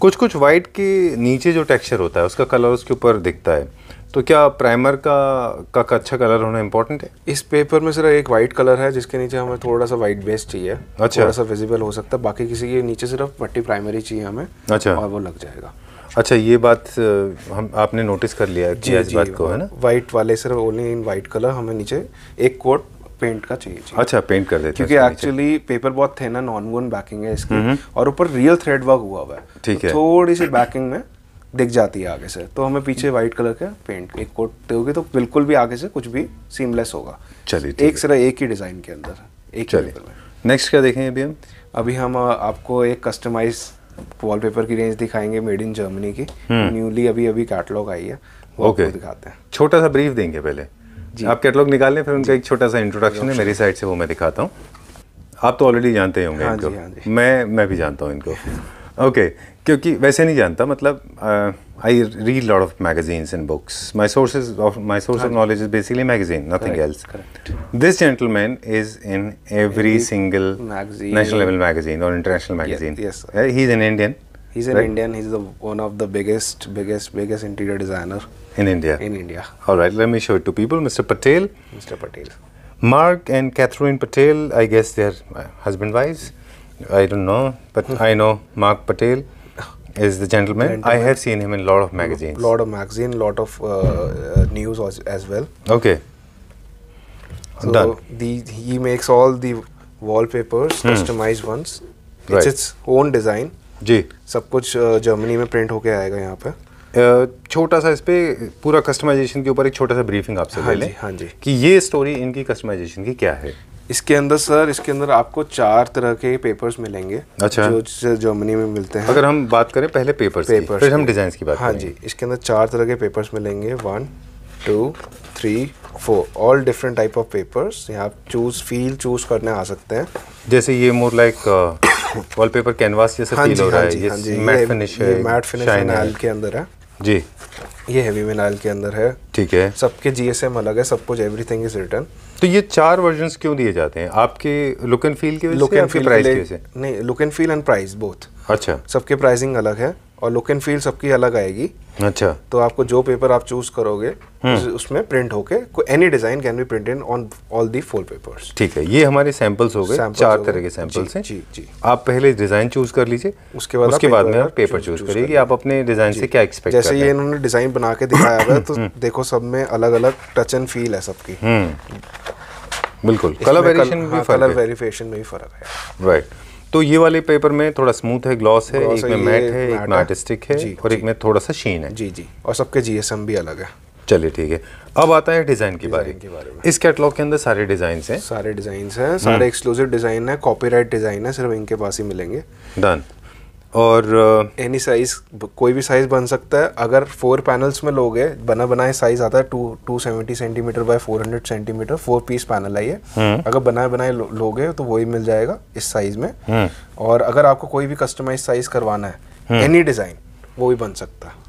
कुछ कुछ वाइट के नीचे जो टेक्सचर होता है उसका कलर उसके ऊपर दिखता है तो क्या प्राइमर का का अच्छा कलर होना इम्पोर्टेंट है इस पेपर में सिर्फ एक वाइट कलर है जिसके नीचे हमें थोड़ा सा वाइट बेस चाहिए अच्छा थोड़ा सा विजिबल हो सकता है बाकी किसी के नीचे सिर्फ पट्टी प्राइमरी चाहिए हमें अच्छा और वो लग जाएगा अच्छा ये बात हम आपने नोटिस कर लिया जी, इस बात को है ना वाइट वाले सिर्फ ओनली इन वाइट कलर हमें नीचे एक कोट पेंट का चाहिए अच्छा पेंट कर देते क्योंकि एक्चुअली पेपर बहुत थे ना नॉन वोन बैकिंग है इसकी हम्म, हम्म। और ऊपर रियल थ्रेड वर्क हुआ हुआ है ठीक तो है थोड़ी सी बैकिंग में दिख जाती है आगे से तो हमें पीछे व्हाइट कलर का पेंट एक कोट दोगे तो बिल्कुल भी आगे से कुछ भी सीमलेस होगा चलिए एक सिर्फ एक ही डिज़ाइन के अंदर एक चलिए नेक्स्ट क्या देखेंगे अभी हम अभी हम आपको एक कस्टमाइज वॉलपेपर की रेंज दिखाएंगे मेड इन जर्मनी की न्यूली हम्म। अभी अभी कैटलॉग आई है वो okay. दिखाते हैं छोटा सा ब्रीफ देंगे पहले जी आप कैटलॉग निकाल लें फिर उनका एक छोटा सा इंट्रोडक्शन है मेरी साइड से वो मैं दिखाता हूँ आप तो ऑलरेडी जानते ही होंगे हाँ इनको जी, हाँ जी। मैं मैं भी जानता हूँ इनको ओके okay, क्योंकि वैसे नहीं जानता मतलब I read lot of magazines and books my sources of my source of knowledge is basically magazine nothing else this gentleman is in every single national level magazine और international magazine he is an Indian He's an right? Indian. He's the one of the biggest, biggest, biggest interior designer in India. In India. All right, let me show it to people. Mr. Patel. Mr. Patel. Mark and Catherine Patel. I guess they're husband wise I don't know, but I know Mark Patel. is the gentleman. gentleman. I have seen him in a lot of magazines. Lot of magazine, lot of uh, uh, news as, as, well. Okay. So Done. The, he makes all the wallpapers, hmm. customized ones. It's right. its own design. जी सब कुछ Germany में print होके आएगा यहाँ पे छोटा सा इस पर पूरा कस्टमाइजेशन के ऊपर एक छोटा सा ब्रीफिंग आपसे हाँ ले लें हाँ जी कि ये स्टोरी इनकी कस्टमाइजेशन की क्या है इसके अंदर सर इसके अंदर आपको चार तरह के पेपर्स मिलेंगे अच्छा जो जर्मनी में मिलते हैं अगर हम बात करें पहले पेपर्स पेपर्स फिर हम डिज़ाइन की बात हाँ जी इसके अंदर चार तरह के पेपर्स मिलेंगे one two three four all different type of papers यहाँ चूज फील चूज करने आ सकते हैं जैसे ये more like wall paper canvas जैसे फील हो रहा हाँ है ये मैट हाँ फिनिश है मैट फिनिश फिनाइल के अंदर है जी ये हेवी फिनाइल के अंदर है ठीक है सबके जीएसएम अलग है सब कुछ एवरीथिंग इज रिटर्न तो ये चार वर्जन क्यों दिए जाते हैं आपके लुक एंड फील के लुक एंड फील प्राइस नहीं look and feel and price both अच्छा सबके प्राइसिंग अलग है और लुक एंड फील सबकी अलग आएगी अच्छा तो आपको जो पेपर आप चूज करोगे हम्म। उसमें प्रिंट होके any design can be printed on all the four papers ठीक है ये हमारे सैंपल्स हो गए चार तरह के सैंपल्स हैं जी जी आप पहले डिजाइन चूज कर लीजिए उसके बाद उसके बाद में आप पेपर चूज करिए आप अपने डिजाइन से क्या एक्सपेक्ट जैसे ये इन्होंने डिजाइन बना के दिखाया हुआ तो [COUGHS] हम्म। देखो सब में अलग अलग टच एंड फील है सबकी हम्म। बिल्कुल कलर वेरिएशन में हाँ, कलर वेरिफिकेशन में भी फर्क है राइट तो ये वाले पेपर में थोड़ा स्मूथ है ग्लॉस है एक में मैट है एक में आर्टिस्टिक है और एक में थोड़ा सा शीन है जी जी और सबके जीएसएम भी अलग है चलिए ठीक है अब आता है डिजाइन की बारे, के बारे में इस कैटलॉग के अंदर सारे डिजाइन हैं सारे डिजाइन हैं सारे एक्सक्लूसिव डिजाइन है कॉपीराइट डिजाइन है सिर्फ इनके पास ही मिलेंगे डन और एनी साइज कोई भी साइज बन सकता है अगर फोर पैनल्स में लोगे बना बनाए साइज आता है two two seventy centimetre by four hundred centimetre four piece panel है ये हम्म। अगर बनाए बनाए लो, लोगे तो वही मिल जाएगा इस साइज में हम्म। और अगर आपको कोई भी कस्टमाइज साइज करवाना है एनी हम्म। डिज़ाइन वो भी बन सकता है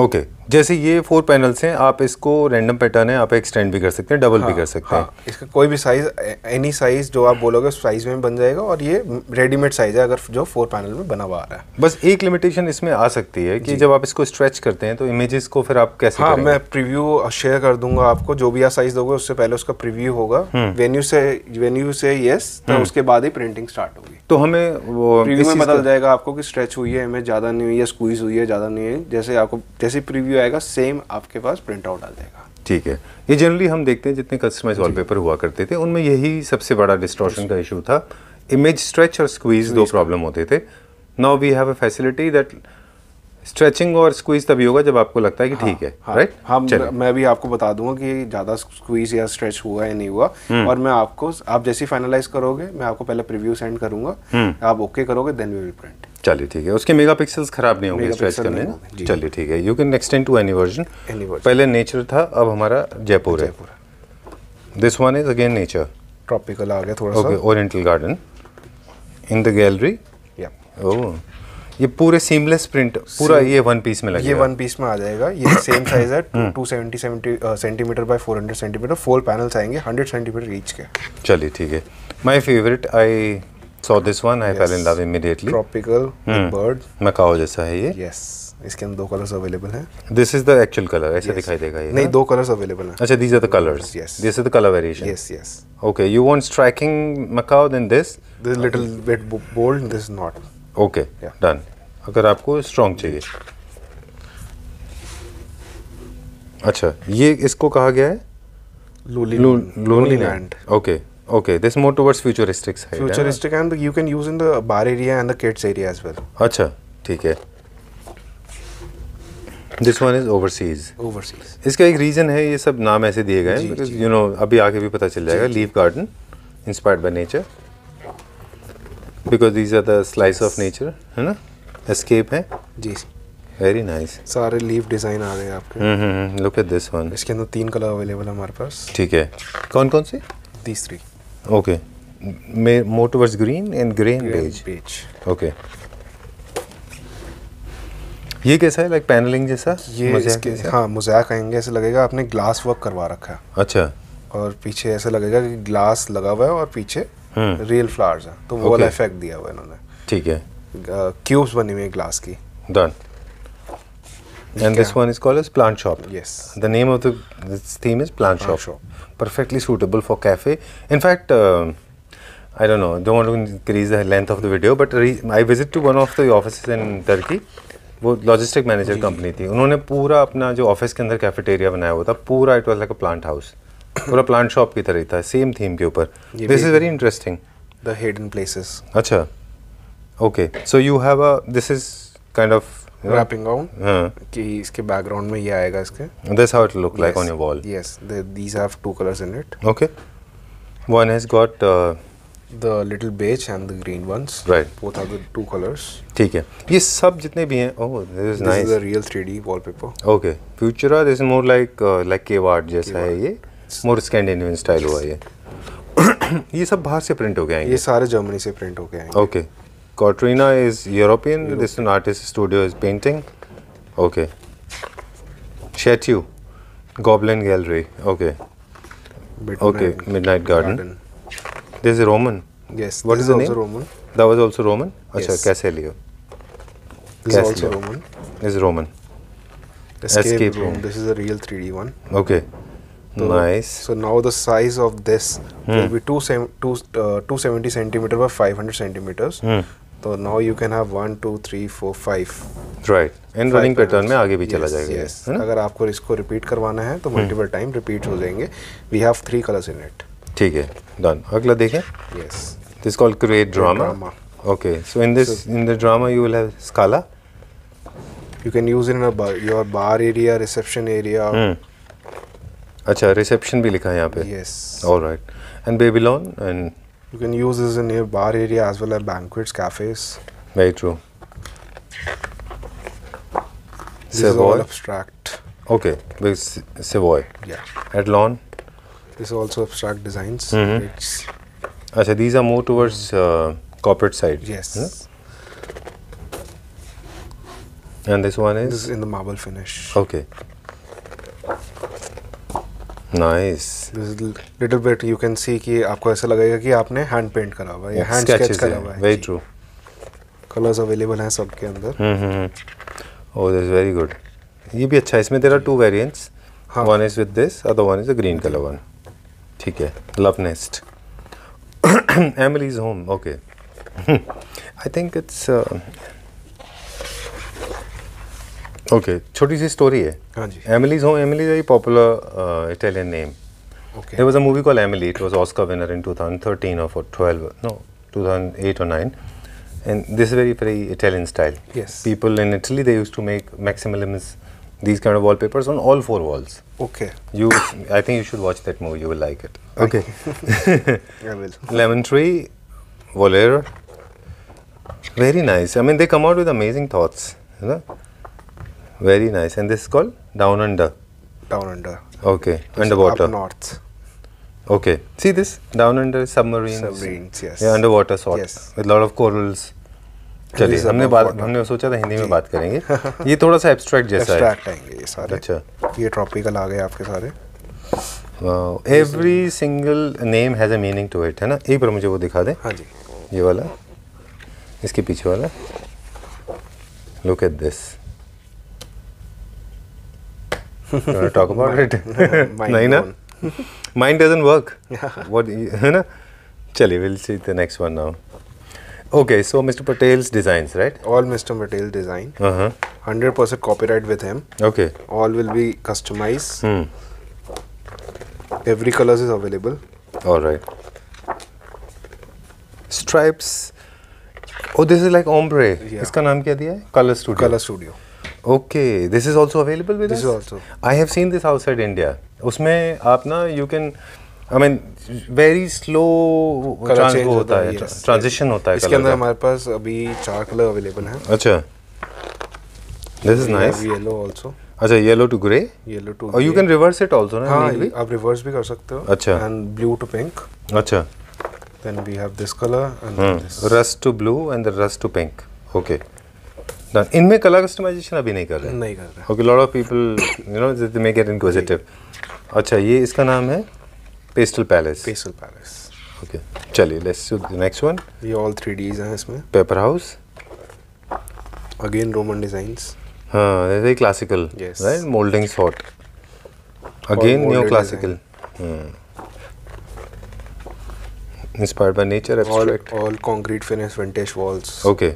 ओके okay. जैसे ये फोर पैनल्स हैं आप इसको रैंडम पैटर्न है आप एक्सटेंड भी कर सकते हैं डबल हाँ, भी कर सकते हाँ, हैं इसका कोई भी साइज एनी साइज जो आप बोलोगे उस साइज में बन जाएगा और ये रेडीमेड साइज है अगर जो फोर पैनल में बना हुआ आ रहा है बस एक लिमिटेशन इसमें आ सकती है कि जब आप इसको स्ट्रेच करते हैं तो इमेजेस को फिर आप कैसे हाँ मैं प्रिव्यू शेयर कर दूंगा आपको जो भी आप साइज दोगे उससे पहले उसका प्रिव्यू होगा वेन्यू से वेन्यू से येस तो हम्म। उसके बाद ही प्रिंटिंग स्टार्ट होगी तो हमें वो प्रीव्यू में पता जाएगा आपको कि स्ट्रेच हुई है हमें ज़्यादा नहीं हुई है स्क्वीज हुई है ज़्यादा नहीं है जैसे आपको जैसे प्रीव्यू आएगा सेम आपके पास प्रिंट आउट आ जाएगा ठीक है ये जनरली हम देखते हैं जितने कस्टमाइज वॉलपेपर हुआ करते थे उनमें यही सबसे बड़ा डिस्ट्रॉशन का इशू था इमेज स्ट्रेच और स्क्वीज दो प्रॉब्लम होते थे now we have a facility that stretching और स्क्वीज तभी होगा जब आपको लगता है कि हाँ, ठीक हाँ, है हाँ, राइट हम हाँ, मैं भी आपको बता दूंगा कि ज़्यादा स्क्वीज या स्ट्रेच हुआ या नहीं हुआ हम्म। और मैं आपको आप जैसे ही फाइनलाइज करोगे मैं आपको पहले प्रिव्यू सेंड करूंगा हम्म। आप ओके करोगे देन वी विल प्रिंट चलिए ठीक है उसके मेगापिक्सल्स खराब नहीं होंगे स्ट्रेच करने चलिए ठीक है you can extend to any version पहले नेचर था अब हमारा जयपुर है this one is again nature tropical आ गया थोड़ा सा oriental garden in the gallery या ओह ये पूरे सीमलेस प्रिंट पूरा ये वन पीस में लगेगा ये वन पीस में आ जाएगा ये सेम [COUGHS] साइज है two seventy seventy centimetre by four hundred centimetre four panels आएंगे हंड्रेड सेंटीमीटर रीच के चलिए ठीक है my favourite I saw this one I fell in love immediately tropical bird macaw जैसा है ये यस इसके अंदर दो कलर्स अवेलेबल हैं this is the actual colour ऐसे दिखाई देगा ये नहीं दो कलर्स अवेलेबल हैं अच्छा these are the colours yes this is the colour variation yes yes okay you want striking macaw then this this little bit bold this not okay done अगर आपको स्ट्रॉन्ग चाहिए अच्छा ये इसको कहा गया है lonely land okay okay this more this one is overseas overseas इसका एक रीज़न है ये सब नाम ऐसे दिए गए हैं यू नो अभी आगे भी पता चल जाएगा live garden inspired by nature because these are the slice of nature है ना एस्केप है जी वेरी नाइस nice. सारे लीफ डिजाइन आ रहे हैं आपके लुक एट दिस वन इसके अंदर तीन कलर अवेलेबल है हमारे पास ठीक है कौन कौन से these three okay may towards green and grey and beige beige okay ये कैसा है लाइक like पैनलिंग जैसा ये मुझे हाँ मुजैक आएंगे ऐसे लगेगा आपने ग्लास वर्क करवा रखा है अच्छा और पीछे ऐसा लगेगा कि ग्लास लगा हुआ है और पीछे रियल फ्लावर्स है तो वो वाला इफेक्ट दिया हुआ है इन्होंने ठीक है क्यूब्स बनी हुई ग्लास की done and this one is called as plant shop yes the name of this theme is plant shop shop perfectly suitable for cafe in fact I don't know don't want to increase the length of the video but I visit to one of the office in Turkey वो logistic manager company थी उन्होंने पूरा अपना जो office के अंदर cafeteria बनाया हुआ था पूरा it was like a plant house पूरा प्लांट शॉप की तरह ही था सेम थीम के ऊपर this is very interesting the hidden places अच्छा okay so you have a this is kind of wrapping on कि इसके बैकग्राउंड में ये आएगा इसके this how it look like on your wall yes these have two colours in it okay one has got the little beige and the green ones right both are the two colours ठीक है ये सब जितने भी हैं oh this is nice this is a real 3D wallpaper okay Futura this is more like like केवार्ड जैसा है ये स्टाइल्स मोर स्कैंडिनेवियन स्टाइल हुआ ये ये सब बाहर से प्रिंट हो गए ये सारे जर्मनी से प्रिंट हो गए ओके कॉटरीना is European this an artist studio is painting okay chateau Gobelin gallery okay okay midnight garden. garden this is roman yes what is the name roman that was also roman yes. acha caselio this caselio. is also roman this is roman escape, escape room. room this is a real 3d one okay तो nice so now the size of this hmm. will be 2 sem- two, uh, 270 centimeter by 500 centimeters hmm. तो now you can have one two three four five right and running pattern में आगे भी चला जाएगा yes. है ना? अगर आपको इसको रिपीट करवाना है तो मल्टीपल टाइम रिपीट हो जाएंगे we have three colours in it ठीक है डन अगला देखें yes this called create drama okay so in this in the drama you will have Scala you can use in your bar area reception area अच्छा reception भी लिखा है यहाँ पे yes alright and Babylon and you can use this in your bar area as well as banquets cafes very true Savoy abstract. Okay, with Savoy. Yeah. At Lawn. This is also abstract designs. Mm-hmm. It's these are more towards mm-hmm. uh, corporate side. Yes. Hmm? And this one is? This is in the marble finish. Okay. Nice little bit you can see कि आपको ऐसा लगेगा कि आपने hand paint करा हुआ है या हैंड स्केच करा हुआ है वेरी ट्रू कलर्स अवेलेबल हैं सबके अंदर ओह दिस वेरी गुड ये भी अच्छा है इसमें there are two variants one is with this other one is a green colour one ठीक है love nest Emily's home okay I think it's okay छोटी सी स्टोरी है हाँ जी Emily's home Emily's very popular Italian name There was a movie called Emily. It was Oscar winner in 2013 or 12, no, 2008 or 9. And this is very, very Italian style. Yes. People in Italy, they used to make maximalisms, these kind of wallpapers on all four walls. Okay. You, I think you should watch that movie. You will like it. Okay. I will. [LAUGHS] Lemon tree, Volare. Very nice. I mean, they come out with amazing thoughts. You know? Very nice. And this is called Down Under? Down Under. Okay. This underwater. Up north. Okay. See this? Down Under is submarines. Submarines, yes. Yeah, underwater sort. Yes. With lot of corals. चलिए हमने बात हमने सोचा था हिंदी में बात करेंगे ये थोड़ा सा एब्स्ट्रैक्ट जैसा abstract है आएंगे ये सारे अच्छा ये ट्रॉपिकल आ गए आपके सारे every single name has a meaning to it है ना एक बार मुझे वो दिखा दें हाँ जी ये वाला इसके पीछे वाला look at this you want to talk about it? नहीं ना? Mind doesn't work. what है ना? चलिए, we'll see the next one now. Okay, so Mr. Patel's designs, right? All Mr. Patel design. Uh-huh. 100% copyright with him. Okay. All will be customized. Hmm. Every colors is available. All right. Stripes. Oh, this is like ombre. Yeah. इसका नाम क्या दिया है? Color Studio. Color Studio. Okay this is also available with this also I have seen this outside India उसमें आप ना you can I mean very slow होता है ट्रांजिशन होता है इसके अंदर हमारे पास अभी चार कलर अवेलेबल हैं अच्छा this is nice yellow also अच्छा yellow to grey yellow to और you can reverse it also ना हाँ, आप रिवर्स भी कर सकते हो अच्छा एंड ब्लू टू पिंक अच्छा then we have this color and hmm. this rust to blue and the rust to pink okay done इनमें कलर कस्टमाइजेशन अभी नहीं कर रहे नहीं कर रहे okay lot of people you know they may get inquisitive अच्छा ये इसका नाम है pastel palace pastel palace okay चलिए let's do the next one ये ऑल 3Ds हैं इसमें paper house again Roman designs हां हाँ very classical right moulding sort again new classical inspired by nature abstract all, all concrete finish vintage walls okay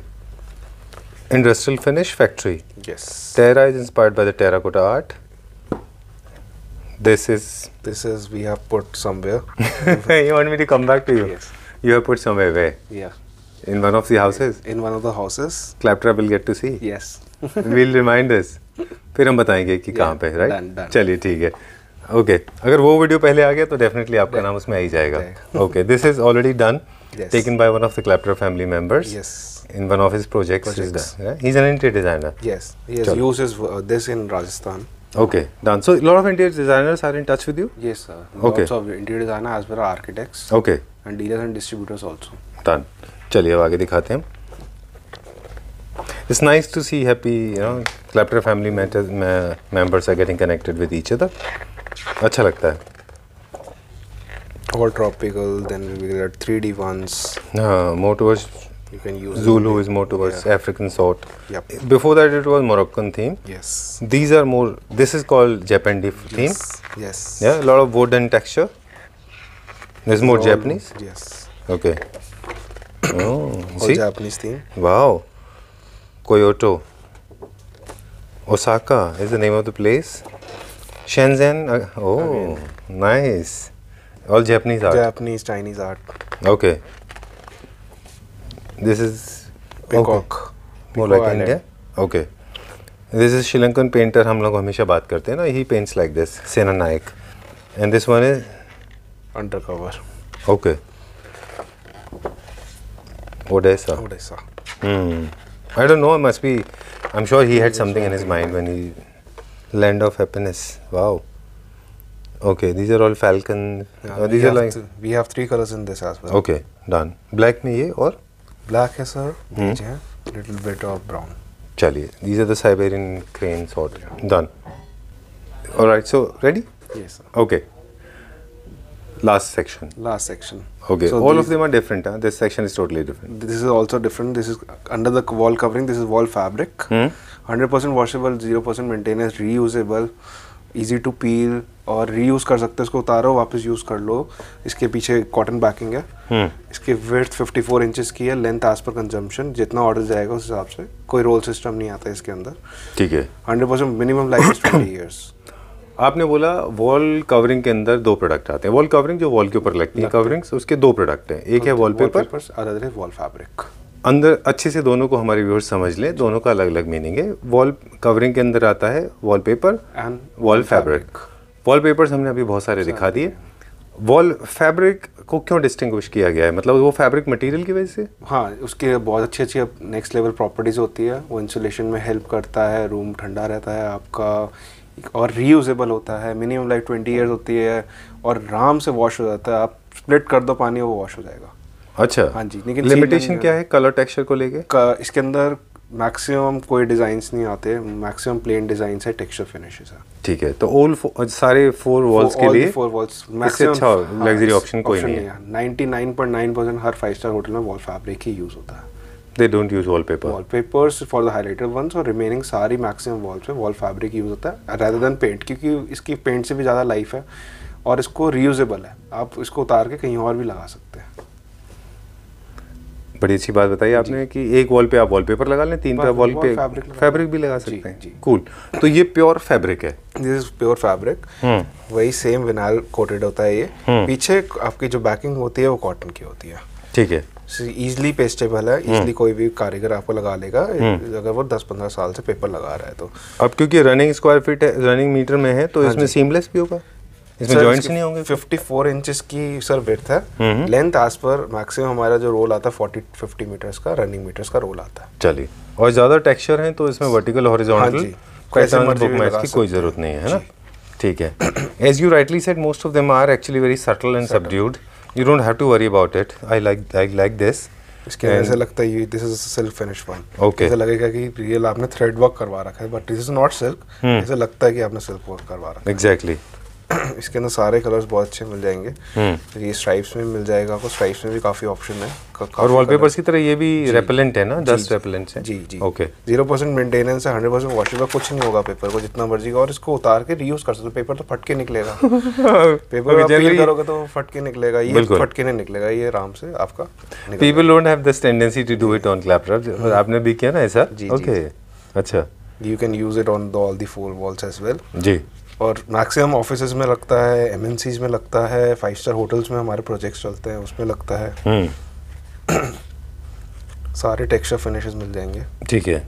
Industrial finish factory. Yes. Terra is inspired by the terracotta art. This is. This is we have put somewhere. you want me to come back to you? Yes. You have put somewhere where? Yeah. In one of the houses. In one of the houses. Claptrap will get to see. Yes. we'll remind us. फिर हम बताएंगे कि yeah, कहाँ पे right चलिए ठीक है okay okay. अगर वो वीडियो पहले आ गया तो डेफिनेटली आपका नाम उसमें आ ही जाएगा okay this is already done taken by one of the Claptor family members in one of his projects. projects. He's, yeah? he's an interior designer. Yes, he has Chalo. used uh, this in Rajasthan. Okay, done. So a lot of interior designers are in touch with you. Yes, sir. Okay. Lots of interior designer as well as architects. Okay. And dealers and distributors also. Done. चलिए अब आगे It's nice to see happy, you know, Clapter family members are getting connected with each other. अच्छा लगता है. All tropical, then we get 3D ones. हाँ, more towards you can use Zulu is more towards yeah. African sort. Yep. Before that, it was Moroccan theme. Yes. These are more. This is called Japanese theme. Yes. yes. Yeah. A lot of wood and texture. This more all, Japanese. Yes. Okay. [COUGHS] Oh, all see? Japanese theme. Wow. Kyoto. Osaka is the name of the place. Shenzhen. Uh, oh, Again. nice. All Japanese art. Japanese, Chinese art. Okay. This is peacock. Okay. More peacock like island. India. Okay. This is Sri painter हम लोग हमेशा बात करते हैं ना he paints like this सेना नायक and this one is undercover okay Odessa Odessa hmm I don't know it must be I'm sure he had something in his mind when he land of happiness wow okay these are all falcon yeah, uh, these are like we have three colors in this as well okay done black me ye or black है sir नीचे है little bit of brown चलिए these are the Siberian crane sort done alright so ready yes sir okay last section last section okay so all of them are different huh? this section is totally different this is also different this is under the wall covering this is wall fabric mm. 100% washable 0% maintenance reusable easy to peel और reuse कर सकते हो इसको उतारो वापस use कर लो इसके पीछे कॉटन बैकिंग है हम्म। इसकी विर्थ 54 इंचेस की है लेंथ एज पर कंजम्पशन जितना ऑर्डर जाएगा उस हिसाब से कोई रोल सिस्टम नहीं आता इसके अंदर ठीक है hundred percent minimum life twenty years आपने बोला वॉल कवरिंग के अंदर दो प्रोडक्ट आते हैं वॉल कवरिंग जो वॉल के ऊपर लगती है कवरिंग्स उसके दो प्रोडक्ट हैं एक है वॉल पेपर अदर है वॉल फैब्रिक अंदर अच्छे से दोनों को हमारे व्यूअर्स समझ लें दोनों का अलग अलग मीनिंग है वॉल कवरिंग के अंदर आता है wallpaper and wall fabric wallpapers हमने अभी बहुत सारे दिखा दिए वॉल फैब्रिक को क्यों डिस्टिंग्विश किया गया है मतलब वो फैब्रिक मटेरियल की वजह से हाँ उसके बहुत अच्छी अच्छी नेक्स्ट लेवल प्रॉपर्टीज़ होती है वो इंसुलेशन में हेल्प करता है रूम ठंडा रहता है आपका और रीयूजेबल होता है मिनिमम लाइफ ट्वेंटी ईयर्स होती है और आराम से वॉश हो जाता है आप स्प्लिट कर दो पानी वो वॉश हो जाएगा अच्छा हाँ जी लेकिन लिमिटेशन क्या है कलर टेक्सचर को लेके इसके अंदर मैक्सिमम कोई डिज़ाइंस नहीं आते मैक्सिमम प्लेन डिज़ाइंस है टेक्सचर फिनिशेस है ठीक है तो ऑल सारे फोर वॉल्स के लिए फोर वॉल्स मैक्सिमम अच्छा लग्जरी हाँ, ऑप्शन कोई नहीं है 99.9 हर फाइव स्टार होटल में वॉल फैब्रिक ही यूज़ होता है they don't use wallpaper wallpapers for the highlighted ones और रिमेनिंग सारी मैक्सिमम वॉल्स पे वॉल फैब्रिक यूज होता है रादर देन पेंट क्योंकि इसकी पेंट से भी ज़्यादा लाइफ है और इसको रीयूजेबल है आप इसको उतार के कहीं और भी लगा सकते हैं बड़ी अच्छी बात बताई आपने कि एक वॉल पे आप वॉलपेपर लगा लें तीन पे वॉल पे फैब्रिक भी लगा सकते हैं कूल तो ये प्योर फैब्रिक है दिस इज प्योर फैब्रिक वही सेम विनाइल कोटेड होता है ये हम्म। पीछे आपकी जो बैकिंग होती है वो कॉटन की होती है ठीक है इजिली पेस्टेबल है इजली हम्म। कोई भी कारीगर आपको लगा लेगा हम्म। अगर वो 10-15 साल से पेपर लगा रहा है तो अब क्योंकि रनिंग स्क्वायर फीट है रनिंग मीटर में है तो हाँ इसमें सीमलेस भी होगा इसमें जॉइंट्स नहीं होंगे 54 इंचेस की सर विड्थ है लेंथ आज पर मैक्सिमम हमारा जो रोल आता 40 50 मीटर्स का रनिंग मीटर्स का रोल आता है चलिए और ज़्यादा टेक्सचर है तो इसमें वर्टिकल हाँ हॉरिजॉन्टल कैसे बुक की कोई ज़रूरत नहीं है ना ठीक है as you rightly said most of them are actually very subtle and subdued you don't have to worry about it I like I like this इसके ऐसा लगता है this is silk finish one okay ऐसा लगेगा कि real आपने thread work करवा रखा है but this is not silk ऐसा लगता है कि आपने सिल्क वर्क करवा रखा है एग्जैक्टली exactly. [CLEARS THROAT] इसके अंदर सारे कलर्स बहुत अच्छे मिल जाएंगे तो ये स्ट्राइप्स में मिल जाएगा आपको स्ट्राइप्स में भी काफ़ी ऑप्शन है का, और वॉलपेपर्स की तरह ये भी रेपेलेंट है ना जस्ट रेपेलेंट है जी जी ओके जीरो परसेंट मेंटेनेंस है हंड्रेड परसेंट वॉशिंग का कुछ नहीं होगा पेपर को जितना मर्जी का और इसको उतार के रीयूज कर सकते हो पेपर तो फटके निकलेगा [LAUGHS] पेपर जनरली करोगे तो फटके निकलेगा ये फटके नहीं निकलेगा ये आराम से आपका people don't have this tendency to do it on Claprop आपने भी किया ना ऐसा ओके अच्छा you can use it on all the four walls as well जी और मैक्सिमम ऑफिस में लगता है एम में लगता है फाइव स्टार होटल्स में हमारे प्रोजेक्ट्स चलते हैं उसमें लगता है हम्म। [CLEARS THROAT] सारे टेक्सचर फिनिशेस मिल जाएंगे ठीक है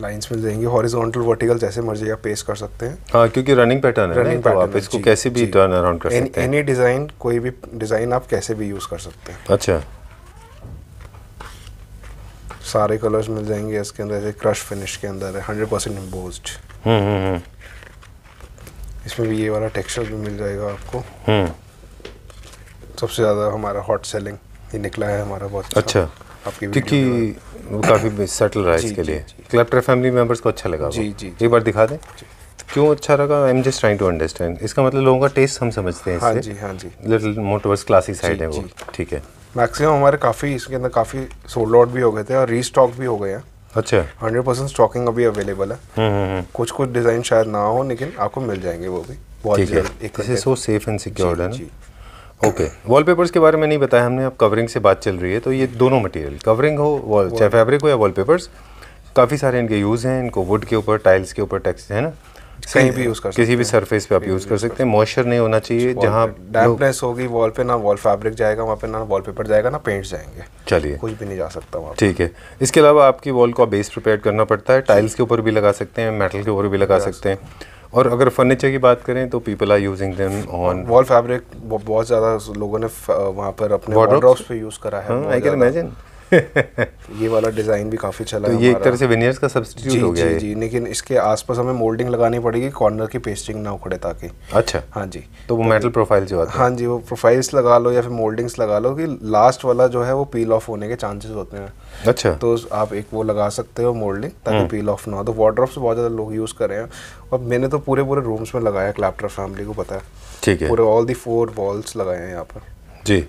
लाइंस मिल जाएंगी हॉरिजॉन्टल वर्टिकल जैसे मर्जी आप पेस कर सकते हैं हाँ क्योंकि रनिंग पैटर्न है रनिंग पैटर्न तो आप इसको कैसे भी टर्न अराउंड कर सकते हैं एनी डिज़ाइन कोई भी डिज़ाइन आप कैसे भी यूज़ कर सकते हैं अच्छा सारे कलर्स मिल जाएंगे इसके अंदर ऐसे क्रश फिनिश के अंदर है हंड्रेड परसेंट इम्पोज इसमें भी ये वाला टेक्सचर भी मिल जाएगा आपको हम्म। सबसे ज़्यादा हमारा हॉट सेलिंग ये निकला है हमारा बहुत अच्छा, अच्छा। आपकी क्योंकि वो काफ़ी सेटल रहा है इसके लिए क्लैप्टर फैमिली मेम्बर्स को अच्छा लगा जी जी एक बार दिखा दें क्यों अच्छा लगा I am just trying to understand इसका मतलब लोगों का टेस्ट हम समझते हैं हाँ जी हाँ जी लिटिल मोर क्लासिक साइड है वो ठीक है मैक्सिमम हमारे काफ़ी इसके अंदर काफ़ी सोल्ड आउट भी हो गए थे और री भी हो गए हैं अच्छा हंड्रेड परसेंट स्टॉकिंग अभी अवेलेबल है कुछ कुछ डिज़ाइन शायद ना हो लेकिन आपको मिल जाएंगे वो भी ठीक सेफ एंड सिक्योर्ड है ना ओके वॉलपेपर्स के बारे में नहीं बताया हमने अब कवरिंग से बात चल रही है तो ये दोनों मटेरियल कवरिंग हो चाहे फैब्रिक हो या वॉलपेपर्स काफ़ी सारे इनके यूज़ हैं इनको वुड के ऊपर टाइल्स के ऊपर टेक्स है ना कहीं भी यूज़ कर सकते किसी भी सरफेस पे आप यूज़ कर सकते हैं मॉइस्चर नहीं होना चाहिए जहाँ डैम्पनेस होगी वॉल पे ना वॉल फैब्रिक जाएगा वहाँ पे ना वॉल पेपर जाएगा ना पेंट जाएंगे चलिए कुछ भी नहीं जा सकता वहाँ ठीक है इसके अलावा आपकी वॉल को बेस प्रिपेयर करना पड़ता है टाइल्स के ऊपर भी लगा सकते हैं मेटल के ऊपर भी लगा सकते हैं और अगर फर्नीचर की बात करें तो people are using them on wall fabric बहुत ज़्यादा लोगों ने वहाँ पर अपने पे यूज़ करा है आई कैन इमेजिन [LAUGHS] ये वाला डिज़ाइन भी काफ़ी चला अच्छा तो ये एक तरह से विनियर्स का सब्सटीट्यूट हो गया जी जी लेकिन इसके आसपास हमें मोल्डिंग लगानी पड़ेगी कॉर्नर की पेस्टिंग ना उखड़े ताकि अच्छा हाँ जी तो वो मेटल तो प्रोफाइल जो हाँ जी वो प्रोफाइल्स लगा लो या फिर मोल्डिंग्स लगा लो कि लास्ट वाला जो है वो पील ऑफ होने के चांसेस होते हैं अच्छा तो आप एक वो लगा सकते हो मोल्डिंग ताकि पील हम्म। ऑफ ना हो तो वार्ड्रॉप्स बहुत ज़्यादा लोग यूज़ कर रहे हैं और मैंने तो पूरे पूरे रूम्स में लगाया क्लैप्टर फैमिली को पता है ठीक है पूरे ऑल दी फोर वॉल्स लगाए हैं यहाँ पर जी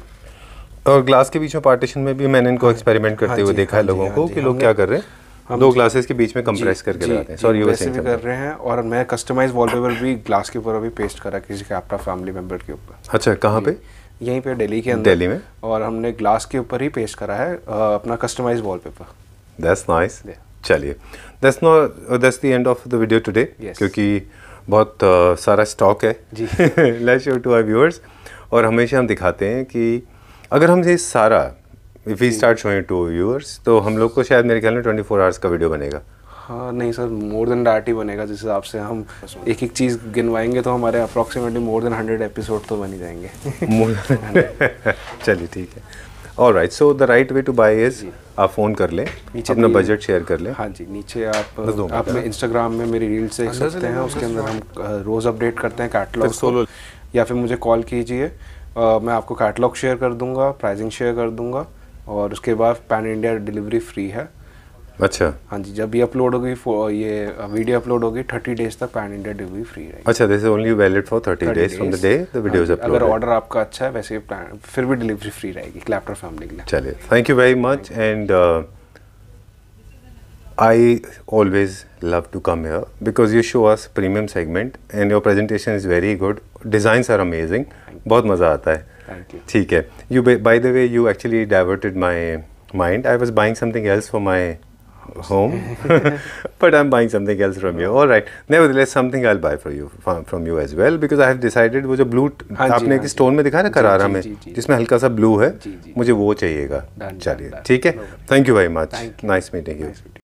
और ग्लास के बीच में पार्टीशन में भी मैंने इनको एक्सपेरिमेंट हाँ करते हाँ हुए देखा हाँ है लोगों को कि लोग क्या कर रहे हैं हम दो ग्लासेस के बीच में कंप्रेस करके लगाते हैं सॉरी वैसे भी कर रहे हैं और मैं कस्टमाइज वॉलपेपर भी ग्लास के ऊपर अभी पेस्ट करा किसी के आपका फैमिली मेंबर के ऊपर अच्छा कहाँ पे यहीं पे दिल्ली के अंदर दिल्ली में और हमने ग्लास के ऊपर ही पेस्ट करा है अपना कस्टमाइज वॉलपेपर दैट्स नाइस चलिए that's not that's the end of the video today क्योंकि बहुत सारा स्टॉक है जी let's show to our viewers और हमेशा हम दिखाते हैं कि अगर हम ये सारा if we start showing to viewers तो हम लोग को शायद मेरे ख्याल में 24 फोर आवर्स का वीडियो बनेगा हाँ नहीं सर मोर देन डाट ही बनेगा जिस हिसाब से हम एक एक चीज़ गिनवाएंगे तो हमारे approximately more than hundred episode तो बन ही जाएंगे [LAUGHS] चलिए ठीक है और right so the right way to buy is आप फ़ोन कर लें नीचे अपना बजट शेयर कर लें हाँ जी नीचे आप आप में इंस्टाग्राम में मेरी रील देख सकते हैं उसके अंदर हम रोज़ अपडेट करते हैं कैटलॉग सोलो या फिर मुझे कॉल कीजिए मैं आपको कैटलॉग शेयर कर दूंगा प्राइसिंग शेयर कर दूंगा और उसके बाद पैन इंडिया डिलीवरी फ्री है अच्छा हाँ जी जब ये अपलोड होगी ये वीडियो अपलोड होगी थर्टी डेज तक पैन इंडिया डिलीवरी फ्री रहेगी अच्छा this is only valid for thirty days from the day the video is upload अगर ऑर्डर आपका अच्छा है वैसे फिर भी डिलीवरी फ्री रहेगी क्लैप्टर फैमिली के लिए चलिए thank you very much and I always love to come here because you show us premium segment and your presentation is very good. Designs are amazing. बहुत मज़ा आता है ठीक है you by the way you actually diverted my mind I was buying something else for my home but I am buying something else from you और right ने something I buy for you from you as well because I have decided वो जो blue हाँ हाँ आपने एक stone में दिखा ना करारा में जिसमें हल्का सा ब्लू है मुझे वो चाहिएगा चलिए ठीक है thank you very much nice meeting you